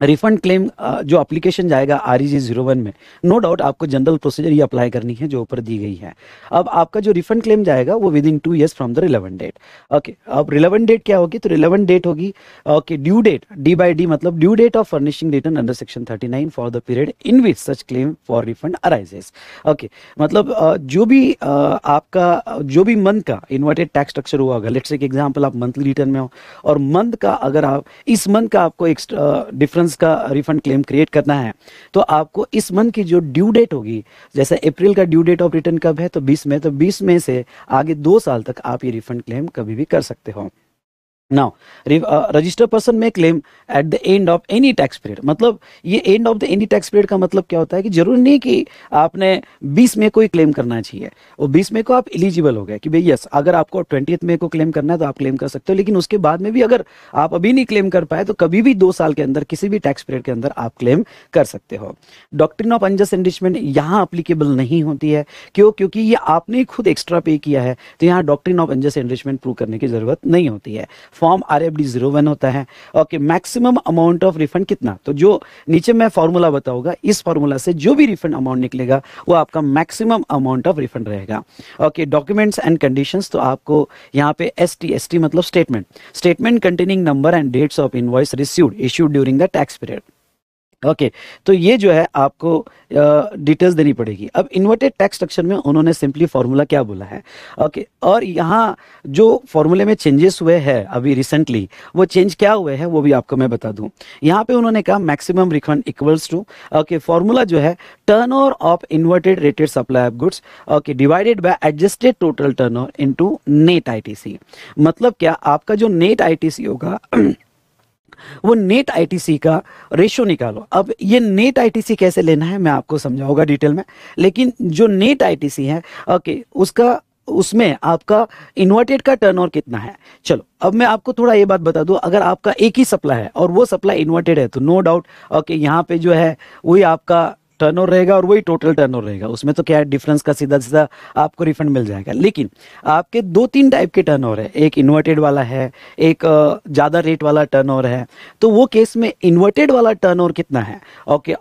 रिफंड क्लेम जो एप्लीकेशन जाएगा R E G zero one में नो no डाउट आपको जनरल प्रोसीजर ये अप्लाई करनी है जो ऊपर दी गई है अब आपका जो रिफंड क्लेम जाएगा वो within two years from the relevant date okay अब रिलेवेंट डेट क्या होगी तो रिलेवेंट डेट होगी okay due date D by D मतलब due date of furnishing return under section thirty nine for the period in which such claim for refund arises okay मतलब जो भी आपका जो भी मंथ का इन्वर्टेड टैक्स स्ट्रक्चर हुआ होगा लेट्स एक एग्जाम्पल आप मंथली रिटर्न में हो और मंथ का अगर आप इस मंथ का आपको डिफरेंस रिटर्न्स का रिफंड क्लेम क्रिएट करना है तो आपको इस मंथ की जो ड्यू डेट होगी जैसे अप्रैल का ड्यू डेट ऑफ रिटर्न कब है तो बीस में तो बीस में से आगे दो साल तक आप ये रिफंड क्लेम कभी भी कर सकते हो नाउ रजिस्टर पर्सन में claim at the end of any tax period मतलब ये end of the any tax period का मतलब क्या होता है कि जरूरी नहीं कि आपने 20 में कोई क्लेम करना चाहिए वो 20 में को आप इलिजिबल हो गए कि भाई यस अगर आपको ट्वेंटी में को क्लेम करना है तो आप क्लेम कर सकते हो लेकिन उसके बाद में भी अगर आप अभी नहीं क्लेम कर पाए तो कभी भी दो साल के अंदर किसी भी टैक्स पीरियड के अंदर आप क्लेम कर सकते हो डॉक्ट्रिन ऑफ अनजस्ट एंडिशमेंट यहाँ अप्लीकेबल नहीं होती है क्यों क्योंकि ये आपने खुद एक्स्ट्रा पे किया है तो यहाँ doctrine of unjust enrichment prove करने की जरूरत नहीं होती है form R F D zero one होता है okay maximum amount of refund कितना तो जो नीचे मैं फॉर्मूला बताऊंगा इस फॉर्मूला से जो भी रिफंड अमाउंट निकलेगा वो आपका मैक्सिमम अमाउंट ऑफ रिफंड रहेगा ओके डॉक्यूमेंट्स एंड कंडीशन तो आपको यहाँ पे एस टी एस टी मतलब statement statement containing number and dates of invoice receive issued during the tax period okay तो ये जो है आपको डिटेल्स देनी पड़ेगी अब इन्वर्टेड टैक्स स्ट्रक्चर में उन्होंने सिंपली फार्मूला क्या बोला है ओके और यहाँ जो फार्मूले में चेंजेस हुए हैं अभी रिसेंटली वो चेंज क्या हुए हैं वो भी आपको मैं बता दूं यहाँ पे उन्होंने कहा maximum refund equals to okay formula जो है turn of inverted rated supply of goods okay divided by adjusted total turnover net I मतलब क्या आपका जो नेट आई होगा वो नेट आईटीसी का रेशो निकालो अब ये नेट आईटीसी कैसे लेना है मैं आपको समझाऊंगा डिटेल में लेकिन जो नेट आईटीसी है ओके उसका उसमें आपका इन्वर्टेड का टर्नओवर कितना है चलो अब मैं आपको थोड़ा ये बात बता दूं अगर आपका एक ही सप्लाई है और वो सप्लाई इन्वर्टेड है तो नो डाउट ओके यहाँ पे जो है वही आपका टर्नओवर रहेगा और वही टोटल टर्नओवर रहेगा उसमें तो क्या डिफरेंस का सीधा सीधा आपको रिफंड मिल जाएगा लेकिन आपके दो तीन टाइप के टर्नओवर है एक इन्वर्टेड वाला है एक ज़्यादा रेट वाला टर्नओवर है तो वो केस में इन्वर्टेड वाला टर्नओवर कितना है okay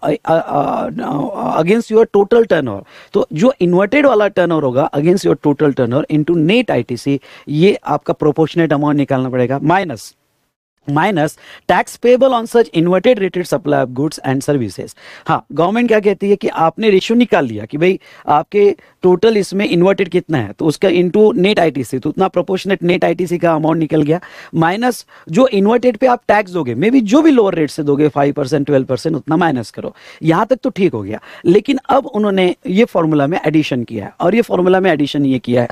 against your total over तो जो इन्वर्टेड वाला ओवर होगा against your total turnover into net C ये आपका प्रोपोर्शनेट अमाउंट निकालना पड़ेगा minus minus tax payable on such inverted rated supply of goods and services हाँ गवर्नमेंट क्या कहती है कि आपने रेशियो निकाल लिया कि भाई आपके टोटल इसमें इन्वर्टेड कितना है तो उसका इनटू नेट आईटीसी तो उतना प्रोपोर्शनेट नेट आईटीसी का अमाउंट निकल गया माइनस जो इन्वर्टेड पे आप टैक्स दोगे मे बी जो भी लोअर रेट से दोगे फाइव परसेंट ट्वेल्व परसेंट उतना माइनस करो यहाँ तक तो ठीक हो गया लेकिन अब उन्होंने ये फॉर्मूला में एडिशन किया है और ये फॉर्मूला में एडिशन ये किया है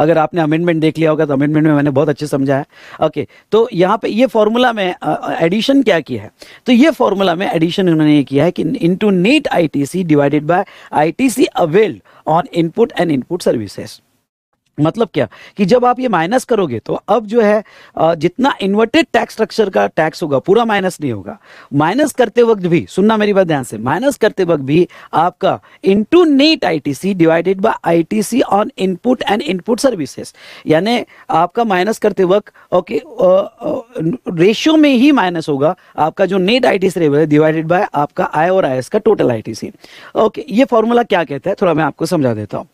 अगर आपने अमेंडमेंट देख लिया होगा तो अमेंडमेंट में मैंने बहुत अच्छे समझाया ओके तो यहाँ पे ये फॉर्मूला में एडिशन क्या किया है तो ये फॉर्मूला में एडिशन उन्होंने ये किया है कि into net I divided by I availed on input and input services मतलब क्या कि जब आप ये माइनस करोगे तो अब जो है जितना इन्वर्टेड टैक्स स्ट्रक्चर का टैक्स होगा पूरा माइनस नहीं होगा माइनस करते वक्त भी सुनना मेरी बात ध्यान से माइनस करते वक्त भी आपका into net ITC divided by ITC on input and input services यानी आपका माइनस करते वक्त ओके रेशियो में ही माइनस होगा आपका जो net I T divided by आपका आई और आई का टोटल आई ओके ये फॉर्मूला क्या कहता है थोड़ा मैं आपको समझा देता हूँ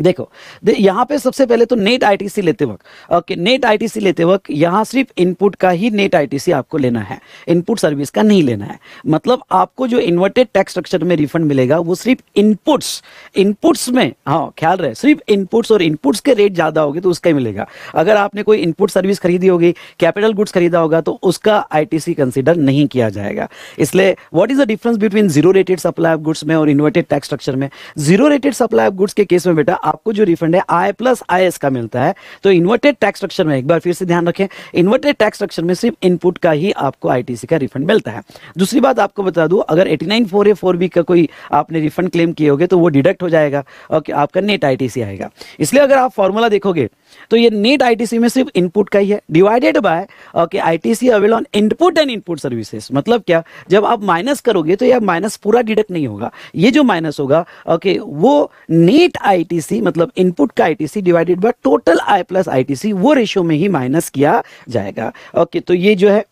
देखो दे, यहाँ पे सबसे पहले तो नेट आईटीसी लेते वक्त ओके नेट आईटीसी लेते वक्त यहाँ सिर्फ इनपुट का ही नेट आईटीसी आपको लेना है इनपुट सर्विस का नहीं लेना है मतलब आपको जो इन्वर्टेड टैक्स स्ट्रक्चर में रिफंड मिलेगा वो सिर्फ इनपुट्स इनपुट्स में हाँ ख्याल रहे सिर्फ इनपुट्स और इनपुट्स के रेट ज़्यादा होगी तो उसका ही मिलेगा अगर आपने कोई इनपुट सर्विस खरीदी होगी कैपिटल गुड्स खरीदा होगा तो उसका आई कंसिडर नहीं किया जाएगा इसलिए what is the difference between zero rated supply of goods में और इन्वर्टेड टैक्स स्ट्रक्चर में zero rated supply of goods के केस में बेटा आपको जो रिफंड है आई प्लस आई एस का मिलता है तो इन्वर्टेड टैक्स स्ट्रक्चर में एक बार फिर से ध्यान रखें इन्वर्टेड टैक्स स्ट्रक्चर में सिर्फ इनपुट का ही आपको आईटीसी का रिफंड मिलता है दूसरी बात आपको बता दूं अगर eighty nine four A four B का कोई आपने रिफंड क्लेम किए होगे तो वो डिडक्ट हो जाएगा और आपका नेट सी आएगा इसलिए अगर आप फॉर्मूला देखोगे तो ये नीट आईटीसी में सिर्फ इनपुट का ही है divided by okay ITC avail on input and input services मतलब क्या जब आप माइनस करोगे तो ये माइनस पूरा डिडक्ट नहीं होगा ये जो माइनस होगा ओके वो नीट आईटीसी मतलब इनपुट का ITC divided by total I plus ITC वो रेशियो में ही माइनस किया जाएगा ओके तो ये जो है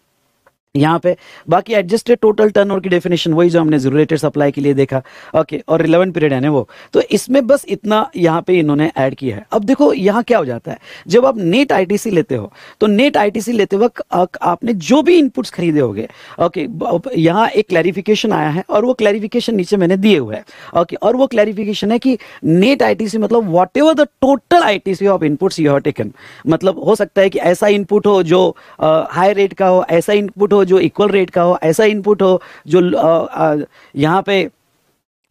यहाँ पे बाकी एडजस्टेड टोटल टर्न की डेफिनेशन वही जो हमने जरूरेटेड सप्लाई के लिए देखा ओके और रिलेवेंट पीरियड है ना वो तो इसमें बस इतना यहाँ पे इन्होंने ऐड किया है अब देखो यहाँ क्या हो जाता है जब आप नेट आईटीसी लेते हो तो नेट आईटीसी लेते वक्त आपने जो भी इनपुट्स खरीदे होंगे ओके यहाँ एक क्लैरिफिकेशन आया है और वो क्लैरिफिकेशन नीचे मैंने दिए हुए हैं ओके और वो क्लैरिफिकेशन है कि नेट आई मतलब whatever the total C of inputs you have taken मतलब हो सकता है कि ऐसा इनपुट हो जो हाई रेट का हो ऐसा इनपुट हो जो इक्वल रेट का हो ऐसा इनपुट हो जो यहाँ पे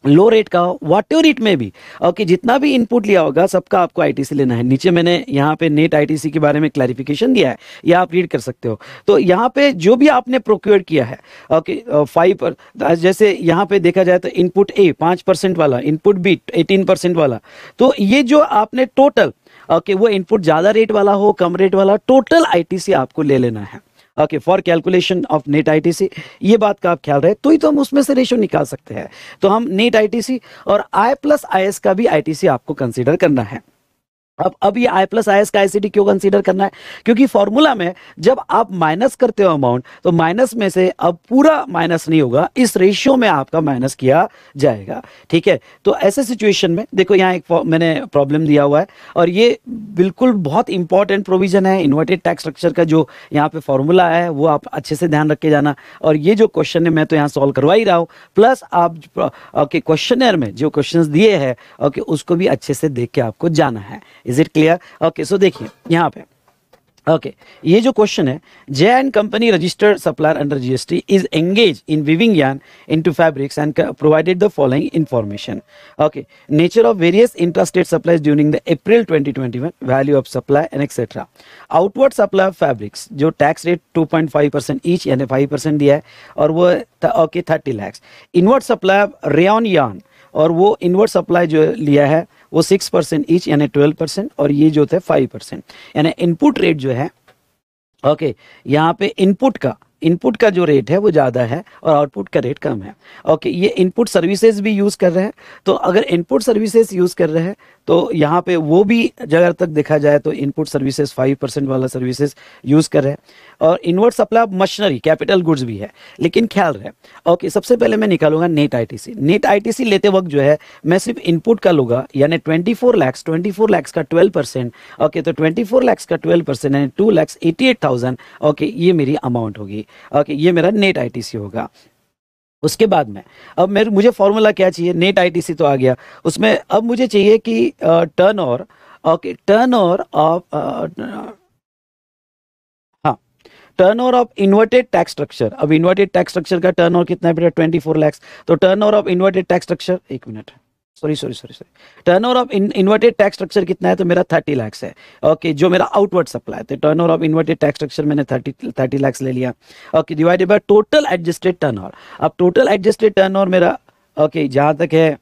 लो रेट का हो वाट एवर इट में भी ओके जितना भी इनपुट लिया होगा सबका आपको आईटीसी लेना है नीचे मैंने यहाँ पे नेट आईटीसी के बारे में क्लैरिफिकेशन दिया है या आप रीड कर सकते हो तो यहाँ पे जो भी आपने प्रोक्योर किया है ओके फाइव पर जैसे यहाँ पे देखा जाए तो इनपुट ए पाँच परसेंट वाला इनपुट बी एटीन परसेंट वाला तो ये जो आपने टोटल ओके वो इनपुट ज़्यादा रेट वाला हो कम रेट वाला टोटल आईटीसी आपको ले लेना है okay for calculation of net ITC ये बात का आप ख्याल रहे तो ही तो हम उसमें से रेशो निकाल सकते हैं तो हम नेट आईटीसी और आई प्लस आई का भी आईटीसी आपको कंसिडर करना है अब अब ये आई प्लस आई एस का आईसीडी क्यों कंसीडर करना है क्योंकि फॉर्मूला में जब आप माइनस करते हो अमाउंट तो माइनस में से अब पूरा माइनस नहीं होगा इस रेशियो में आपका माइनस किया जाएगा ठीक है तो ऐसे सिचुएशन में देखो यहाँ एक मैंने प्रॉब्लम दिया हुआ है और ये बिल्कुल बहुत इंपॉर्टेंट प्रोविजन है इन्वर्टेड टैक्स स्ट्रक्चर का जो यहाँ पे फॉर्मूला है वो आप अच्छे से ध्यान रख के जाना और ये जो क्वेश्चन है मैं तो यहाँ सॉल्व करवा ही रहा हूँ प्लस आप क्वेश्चन में जो क्वेश्चन दिए है ओके उसको भी अच्छे से देख के आपको जाना है is it clear okay so देखिए यहाँ पे ओके okay, ये जो क्वेश्चन है J and company registered supplier under GST is engage in weaving yarn into fabrics and provided the following information okay nature of various interstate supplies during the April 2021 value of supply and etcetera outward supply of fabrics जो tax rate two percent each यानी five दिया है और वो okay thirty lakhs inward supply rayon yarn और वो inward supply जो लिया है वो सिक्स परसेंट ईच यानी ट्वेल्व परसेंट और ये जो थे फाइव परसेंट यानी इनपुट रेट जो है ओके okay, यहाँ पे इनपुट का इनपुट का जो रेट है वो ज़्यादा है और आउटपुट का रेट कम है ओके ये इनपुट सर्विसेज भी यूज़ कर रहे हैं तो अगर इनपुट सर्विसेज यूज़ कर रहे हैं तो यहाँ पे वो भी जगह तक देखा जाए तो इनपुट सर्विसेज फाइव परसेंट वाला सर्विसेज यूज़ कर रहे हैं और inward supply machinery capital goods भी है लेकिन ख्याल रहे ओके सबसे पहले मैं निकालूंगा नेट सी नेट सी लेते वक्त जो है मैं सिर्फ इनपुट का लूँगा यानी twenty four lakhs twenty four lakhs का ट्वेल्व परसेंट ओके तो ट्वेंटी फोर लैक्स का ट्वेल्व परसेंट यानी two lakhs eighty eight thousand okay ये मेरी अमाउंट होगी ओके ये मेरा नेट आईटीसी होगा उसके बाद में अब मेरे मुझे फॉर्मूला क्या चाहिए नेट आईटीसी तो आ गया उसमें अब मुझे चाहिए कि turnover okay turnover of turn over of inverted tax structure अब इन्वर्टेड टैक्स स्ट्रक्चर का टर्न ओवर कितना है बेटा 24 लाख तो turn over of inverted tax structure एक minute sorry sorry sorry sorry turn over of inverted tax structure कितना है तो मेरा थर्टी लैक्स है ओके okay, जो मेरा आउटवर्ड सप्लाई है turn over of inverted tax structure मैंने थर्टी थर्टी लैक्स ले लिया okay divided by total adjusted turnover अब टोटल एडजस्टेड टर्न ओवर मेरा ओके okay, जहाँ तक है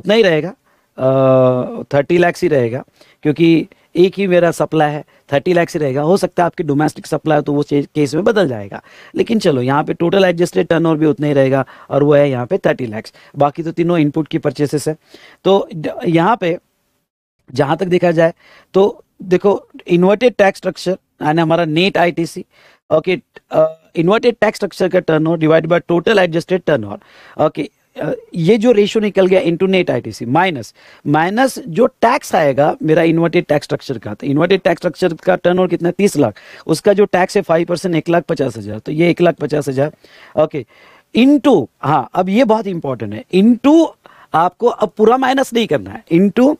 उतना ही रहेगा थर्टी लैक्स ही रहेगा क्योंकि एक ही मेरा सप्लाई है थर्टी लैक्स रहेगा हो सकता है आपकी डोमेस्टिक सप्लाई हो तो वो केस में बदल जाएगा लेकिन चलो यहाँ पे टोटल एडजस्टेड टर्न भी उतना ही रहेगा और वो है यहाँ पे थर्टी लैक्स बाकी तो तीनों इनपुट की परचेसेस है तो यहाँ पे जहाँ तक देखा जाए तो देखो इन्वर्टेड टैक्स स्ट्रक्चर यानी हमारा net I okay inverted tax structure का turn turnover divide by total adjusted turnover okay ये जो रेशो निकल गया into net ITC minus minus जो टैक्स आएगा मेरा इन्वर्टेड टैक्स स्ट्रक्चर का तो इन्वर्टेड टैक्स स्ट्रक्चर का टर्न और कितना तीस लाख उसका जो टैक्स है फाइव परसेंट एक लाख पचास हजार तो ये एक लाख पचास हजार ओके इंटू हाँ अब ये बहुत इंपॉर्टेंट है इंटू आपको अब पूरा माइनस नहीं करना है इंटू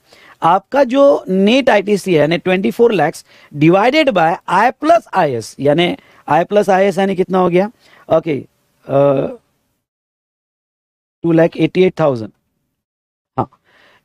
आपका जो नेट आई सी है twenty four lakhs divided by I plus I S यानी आई प्लस आई एस यानी कितना हो गया okay okay, uh, two lakhs eighty eight thousand हाँ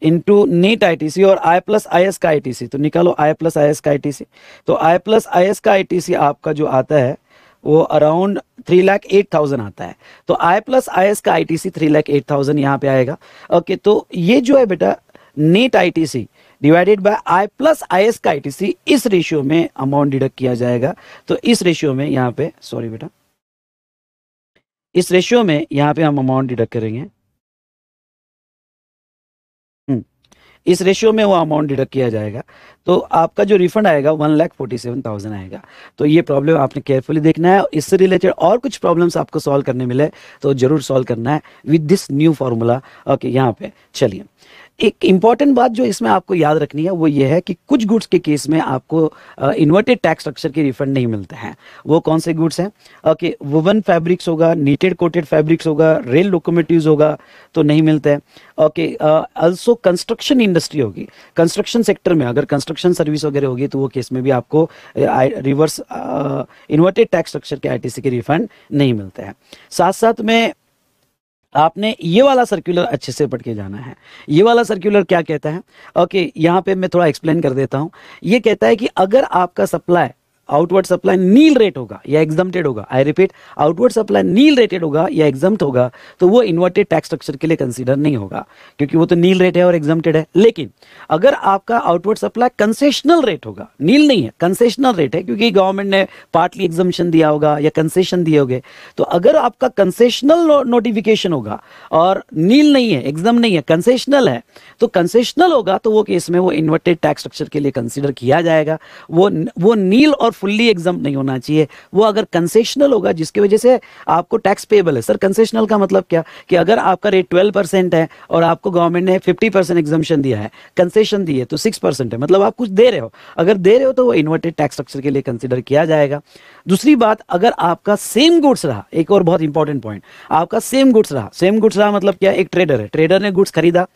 into net I T C और आई प्लस आई एस का I T सी तो निकालो आई प्लस आई एस का आई टी सी तो आई प्लस आई एस का आई टी सी आपका जो आता है वो around three lakh eight thousand आता है तो आई प्लस आई एस का I T C three lakh eight thousand यहाँ पे आएगा ओके तो ये जो है बेटा net I T C divided by I plus I S का आई टी सी इस रेशियो में अमाउंट डिडक्ट किया जाएगा तो इस रेशियो में यहाँ पे सॉरी बेटा इस रेशियो में यहाँ पे हम अमाउंट डिडक्ट करेंगे हम्म, इस रेशियो में वो अमाउंट डिडक्ट किया जाएगा तो आपका जो रिफंड आएगा one lakh forty seven thousand आएगा तो ये प्रॉब्लम आपने केयरफुली देखना है इससे रिलेटेड और कुछ प्रॉब्लम्स आपको सॉल्व करने मिले तो जरूर सॉल्व करना है with this new formula okay यहाँ पे चलिए एक इम्पॉर्टेंट बात जो इसमें आपको याद रखनी है वो ये है कि कुछ गुड्स के केस में आपको इन्वर्टेड टैक्स स्ट्रक्चर के रिफंड नहीं मिलते हैं वो कौन से गुड्स हैं ओके वुवन फैब्रिक्स होगा नीटेड कोटेड फैब्रिक्स होगा रेल लोकोमेटिव होगा तो नहीं मिलते हैं ओके अल्सो कंस्ट्रक्शन इंडस्ट्री होगी कंस्ट्रक्शन सेक्टर में अगर कंस्ट्रक्शन सर्विस वगैरह होगी तो वो केस में भी आपको रिवर्स इन्वर्टेड टैक्स स्ट्रक्चर के आई के रिफंड नहीं मिलते हैं साथ साथ में आपने ये वाला सर्कुलर अच्छे से पढ़ के जाना है ये वाला सर्कुलर क्या कहता है ओके यहाँ पे मैं थोड़ा एक्सप्लेन कर देता हूँ ये कहता है कि अगर आपका supply outward supply nil rate होगा या एग्जामटेड होगा I repeat outward supply nil rated होगा या एग्जाम्ट होगा तो वो इन्वर्टेड टैक्स स्ट्रक्चर के लिए कंसिडर नहीं होगा क्योंकि वो तो नील रेट है और एग्जामटेड है लेकिन अगर आपका आउटवर्ड सप्लाई कंसेशनल रेट होगा नील नहीं है कंसेशनल रेट है क्योंकि गवर्नमेंट ने पार्टली एग्जामेशन दिया होगा या कंसेशन दिए होंगे तो अगर आपका कंसेशनल नोटिफिकेशन होगा और नील नहीं है एग्जाम नहीं है कंसेशनल है तो कंसेशनल होगा तो वो केस में वो इन्वर्टेड टैक्स स्ट्रक्चर के लिए कंसिडर किया जाएगा वो वो नील और फुल्ली एग्जाम नहीं होना चाहिए वो अगर कंसेशनल होगा जिसकी वजह से आपको टैक्स पेबल है सर कंसेशनल का मतलब क्या कि अगर आपका रेट ट्वेल्व परसेंट है और आपको गवर्नमेंट ने फिफ्टी परसेंट एग्जामेशन दिया है कंसेशन दी है तो सिक्स परसेंट है मतलब आप कुछ दे रहे हो अगर दे रहे हो तो वो इन्वर्टेड टैक्स स्ट्रक्चर के लिए कंसिडर किया जाएगा दूसरी बात अगर आपका सेम गुड्स रहा एक और बहुत इंपॉर्टेंट पॉइंट आपका सेम गुड्स रहा सेम गुड्स रहा मतलब क्या एक ट्रेडर है ट्रेडर ने गुड्स खरीदा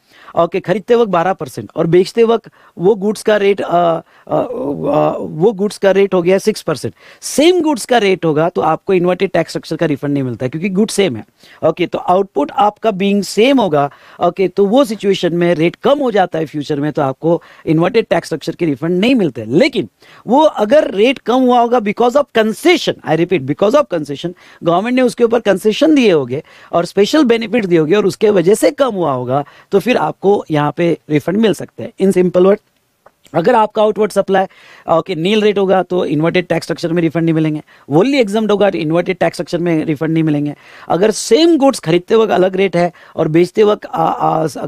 ओके खरीदते वक्त बारह परसेंट और बेचते वक्त वो गुड्स का रेट आ, आ, आ, वो गुड्स का रेट हो गया सिक्स परसेंट सेम गुड्स का रेट होगा तो आपको इन्वर्टेड टैक्स स्ट्रक्चर का रिफंड नहीं मिलता क्योंकि गुड सेम है ओके तो आउटपुट आपका बींग सेम होगा ओके तो वो सिचुएशन में रेट कम हो जाता है फ्यूचर में तो आपको इन्वर्टेड टैक्स स्ट्रक्चर के रिफंड नहीं मिलते लेकिन वो अगर रेट कम हुआ होगा because of concession I repeat because of concession government ने उसके ऊपर कंसेशन दिए होंगे और स्पेशल बेनिफिट दिए होंगे और उसके वजह से कम हुआ होगा तो फिर आपको आपको यहाँ पे रिफंड मिल सकते हैं इन सिंपल वर्ड अगर आपका outward supply okay nil rate होगा तो इन्वर्टेड टैक्स स्ट्रक्चर में रिफंड नहीं मिलेंगे वोली एग्जाम होगा तो इन्वर्टेड टैक्स स्ट्रक्चर में रिफंड नहीं मिलेंगे अगर सेम गुड्स खरीदते वक्त अलग रेट है और बेचते वक्त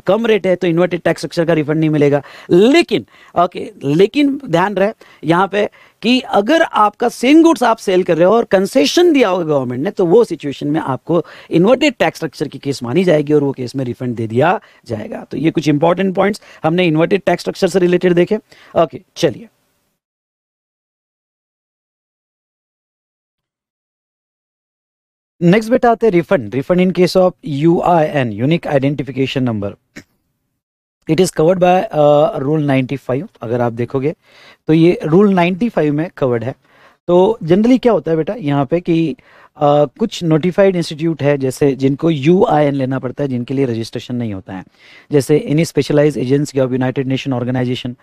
कम रेट है तो इन्वर्टेड टैक्स स्ट्रक्चर का रिफंड नहीं मिलेगा लेकिन ओके लेकिन ध्यान रहे यहाँ पे कि अगर आपका सेम गुड्स आप सेल कर रहे हो और कंसेशन दिया होगा गवर्नमेंट ने तो वो सिचुएशन में आपको इन्वर्टेड टैक्स स्ट्रक्चर की केस मानी जाएगी और वो केस में रिफंड दे दिया जाएगा तो ये कुछ इंपॉर्टेंट पॉइंट्स हमने इन्वर्टेड टैक्स स्ट्रक्चर से रिलेटेड देखे ओके चलिए नेक्स्ट बेटा आते हैं refund refund in case of U I N unique identification number it is covered by rule 95 अगर आप देखोगे तो ये रूल 95 में कवर्ड है तो जनरली क्या होता है बेटा यहाँ पे कि uh, कुछ नोटिफाइड इंस्टीट्यूट है जैसे जिनको यू आई एन लेना पड़ता है जिनके लिए रजिस्ट्रेशन नहीं होता है जैसे any specialise agency of United Nation organisation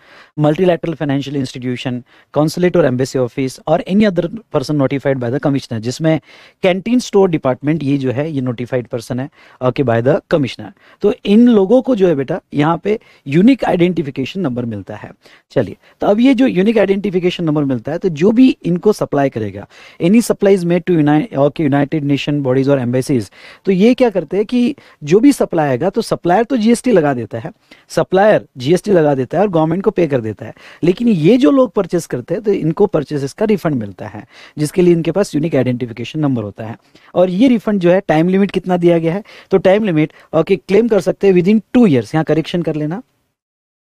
multilateral financial institution consulate और एम्बेसी ऑफिस और any other person notified by the commissioner जिसमें कैंटीन स्टोर डिपार्टमेंट ये जो है ये नोटिफाइड पर्सन है ओके बाय द कमिश्नर तो इन लोगों को जो है बेटा यहाँ पे यूनिक आइडेंटिफिकेशन नंबर मिलता है चलिए तो अब ये जो यूनिक आइडेंटिफिकेशन नंबर मिलता है तो जो भी इनको सप्लाई करेगा any supplies made to unite कि यूनाइटेड नेशन बॉडीज और एम्बेसीज तो ये क्या करते हैं कि जो भी सप्लाई आएगा तो सप्लायर तो जीएसटी लगा देता है सप्लायर जीएसटी लगा देता है और गवर्नमेंट को पे कर देता है लेकिन ये जो लोग परचेस करते हैं तो इनको परचेसेस का रिफंड मिलता है जिसके लिए इनके पास यूनिक आइडेंटिफिकेशन नंबर होता है और ये रिफंड जो है टाइम लिमिट कितना दिया गया है तो टाइम लिमिट ओके क्लेम कर सकते हैं विद इन टू ईयर्स यहाँ करेक्शन कर लेना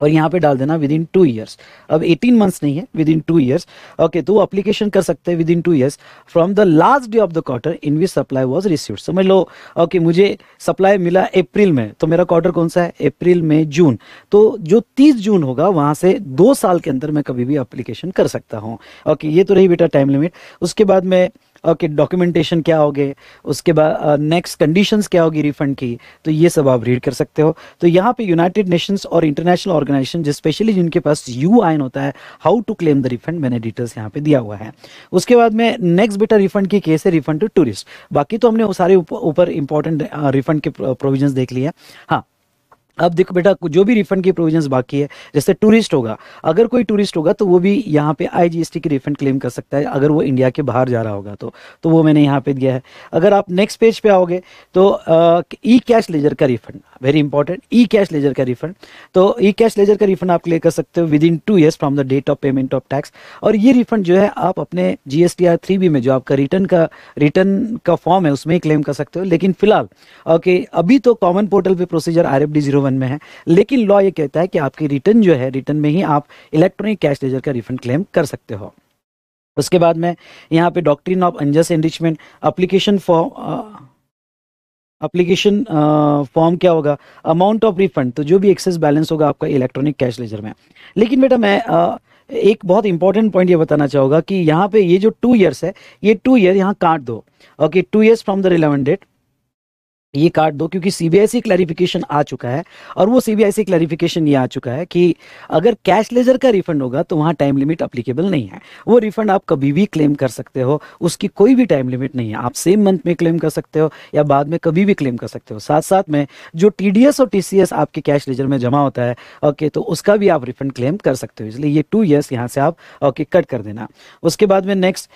और यहाँ पे डाल देना विद इन टू ईयर्स अब 18 मंथ्स नहीं है within two years okay तो अप्लीकेशन कर सकते हैं within two years from the last day of the quarter in which supply was receive समझ लो ओके okay, मुझे सप्लाई मिला अप्रैल में तो मेरा क्वार्टर कौन सा है अप्रैल में जून तो जो तीस जून होगा वहाँ से दो साल के अंदर मैं कभी भी अप्लीकेशन कर सकता हूँ ओके okay, ये तो रही बेटा टाइम लिमिट उसके बाद मैं ओके डॉक्यूमेंटेशन क्या होगे उसके बाद नेक्स्ट uh, कंडीशंस क्या होगी रिफंड की तो ये सब आप रीड कर सकते हो तो यहाँ पे यूनाइटेड नेशंस और इंटरनेशनल ऑर्गेनाइजेशन स्पेशली जिनके पास यू आइन होता है how to claim the refund मैंने डिटेल्स यहाँ पे दिया हुआ है उसके बाद में नेक्स्ट बेटा रिफंड की केस है रिफंड टू टूरिस्ट बाकी तो हमने वो सारे ऊपर इंपॉर्टेंट रिफंड uh, के प्रोविजन देख लिया हाँ अब देखो बेटा जो भी रिफंड की प्रोविजंस बाकी है जैसे टूरिस्ट होगा अगर कोई टूरिस्ट होगा तो वो भी यहाँ पे आईजीएसटी की रिफंड क्लेम कर सकता है अगर वो इंडिया के बाहर जा रहा होगा तो तो वो मैंने यहाँ पे दिया है अगर आप नेक्स्ट पेज पे आओगे तो ई कैश लेजर का refund very important e cash ledger का रिफंड तो ई कैश लेजर का रिफंड आप क्लेम कर सकते हो within two years from the date of payment of tax और ये रिफंड जो है आप अपने जी एस में जो आपका रिटर्न का रिटर्न का फॉर्म है उसमें ही क्लेम कर सकते हो लेकिन फिलहाल ओके अभी तो कॉमन पोर्टल पर procedure R F D zero one में है लेकिन लॉ ये कहता है कि आपकी रिटर्न जो है रिटर्न में ही आप इलेक्ट्रॉनिक कैश लेजर का रिफंड क्लेम कर सकते हो उसके बाद में यहाँ पे doctrine of unjust enrichment application for application form क्या होगा अमाउंट ऑफ रिफंड तो जो भी एक्सेस बैलेंस होगा आपका इलेक्ट्रॉनिक कैश लेजर में लेकिन बेटा मैं uh, एक बहुत इंपॉर्टेंट पॉइंट ये बताना चाहूँगा कि यहाँ पे ये जो टू इयर्स है ये टू ईयर यहाँ काट दो okay two years from the relevant date ये काट दो क्योंकि सीबीआईसी क्लैरिफिकेशन आ चुका है और वो सीबीआईसी क्लैरिफिकेशन ये आ चुका है कि अगर कैश लेजर का रिफंड होगा तो वहाँ टाइम लिमिट अप्लीकेबल नहीं है वो रिफंड आप कभी भी क्लेम कर सकते हो उसकी कोई भी टाइम लिमिट नहीं है आप सेम मंथ में क्लेम कर सकते हो या बाद में कभी भी क्लेम कर सकते हो साथ साथ में जो टी और टी आपके कैश लेजर में जमा होता है ओके तो उसका भी आप रिफंड क्लेम कर सकते हो इसलिए ये टू ईयर्स यहाँ से आप ओके कट कर देना उसके बाद में नेक्स्ट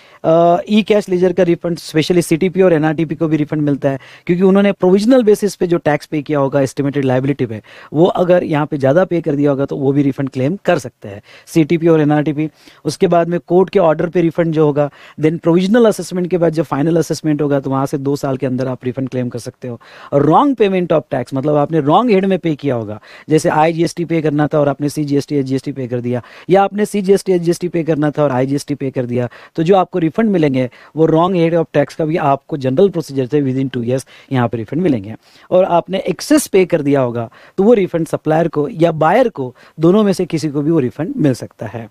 ई कैश लेजर का रिफंड स्पेशली सी और एन को भी रिफंड मिलता है क्योंकि उन्होंने प्रोविजनल बेसिस पे जो टैक्स पे किया होगा एस्टिमेटेड लाइबिलिटी पे वो अगर यहाँ पे ज़्यादा पे कर दिया होगा तो वो भी रिफंड क्लेम कर सकते हैं सी और एनआरटीपी उसके बाद में कोर्ट के ऑर्डर पे रिफंड जो होगा देन प्रोविजनल असेसमेंट के बाद जब फाइनल असेसमेंट होगा तो वहां से दो साल के अंदर आप रिफंड क्लेम कर सकते हो और रॉन्ग पेमेंट ऑफ टैक्स मतलब आपने रॉन्ग हेड में पे किया होगा जैसे आई पे करना था और आपने सी जी एच पे कर दिया या आपने सी जी एच पे करना था और आई पे कर दिया तो जो आपको रिफंड मिलेंगे वो रॉन्ग हेड ऑफ टैक्स का भी आपको जनरल प्रोसीजर से विद इन टू ईयर्स यहाँ पर रिफंड रिफंड मिलेंगे और आपने एक्सेस पे कर दिया होगा तो वो रिफंड सप्लायर को या बायर को दोनों में से किसी को भी वो रिफंड मिल सकता है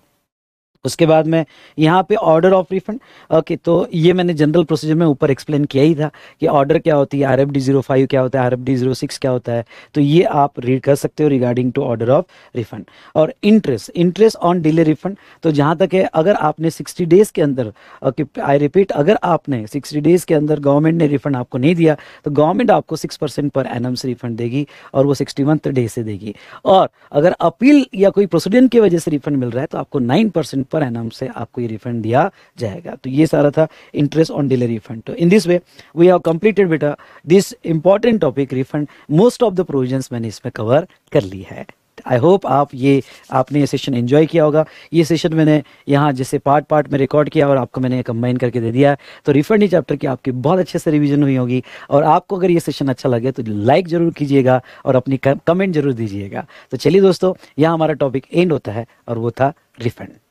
उसके बाद में यहाँ पे ऑर्डर ऑफ रिफंड ओके तो ये मैंने जनरल प्रोसीजर में ऊपर एक्सप्लेन किया ही था कि ऑर्डर क्या होती है R F D zero five क्या होता है R F D zero six क्या होता है तो ये आप रीड कर सकते हो regarding to order of refund और interest interest on delay refund तो जहाँ तक है अगर आपने सिक्सटी डेज के अंदर ओके आई रिपीट अगर आपने सिक्सटी डेज के अंदर गवर्नमेंट ने रिफंड आपको नहीं दिया तो गवर्नमेंट आपको सिक्स परसेंट पर एन रिफंड देगी और वो सिक्सटी वन डे से देगी और अगर अपील या कोई प्रोसीडियन की वजह से रिफंड मिल रहा है तो आपको नाइन परसेंट पर एन से आपको ये रिफंड दिया जाएगा तो ये सारा था इंटरेस्ट ऑन डिले रिफंड तो in this way we have completed बेटा this important topic refund most of the provision मैंने इसमें कवर कर ली है आई होप आप ये आपने ये सेशन एंजॉय किया होगा ये सेशन मैंने यहाँ जैसे पार्ट पार्ट में रिकॉर्ड किया और आपको मैंने कंबाइन करके दे दिया तो रिफंड चैप्टर की आपकी बहुत अच्छे से रिवीजन हुई होगी और आपको अगर ये सेशन अच्छा लगे तो लाइक ज़रूर कीजिएगा और अपनी कमेंट जरूर दीजिएगा तो चलिए दोस्तों यहाँ हमारा टॉपिक एंड होता है और वो था रिफंड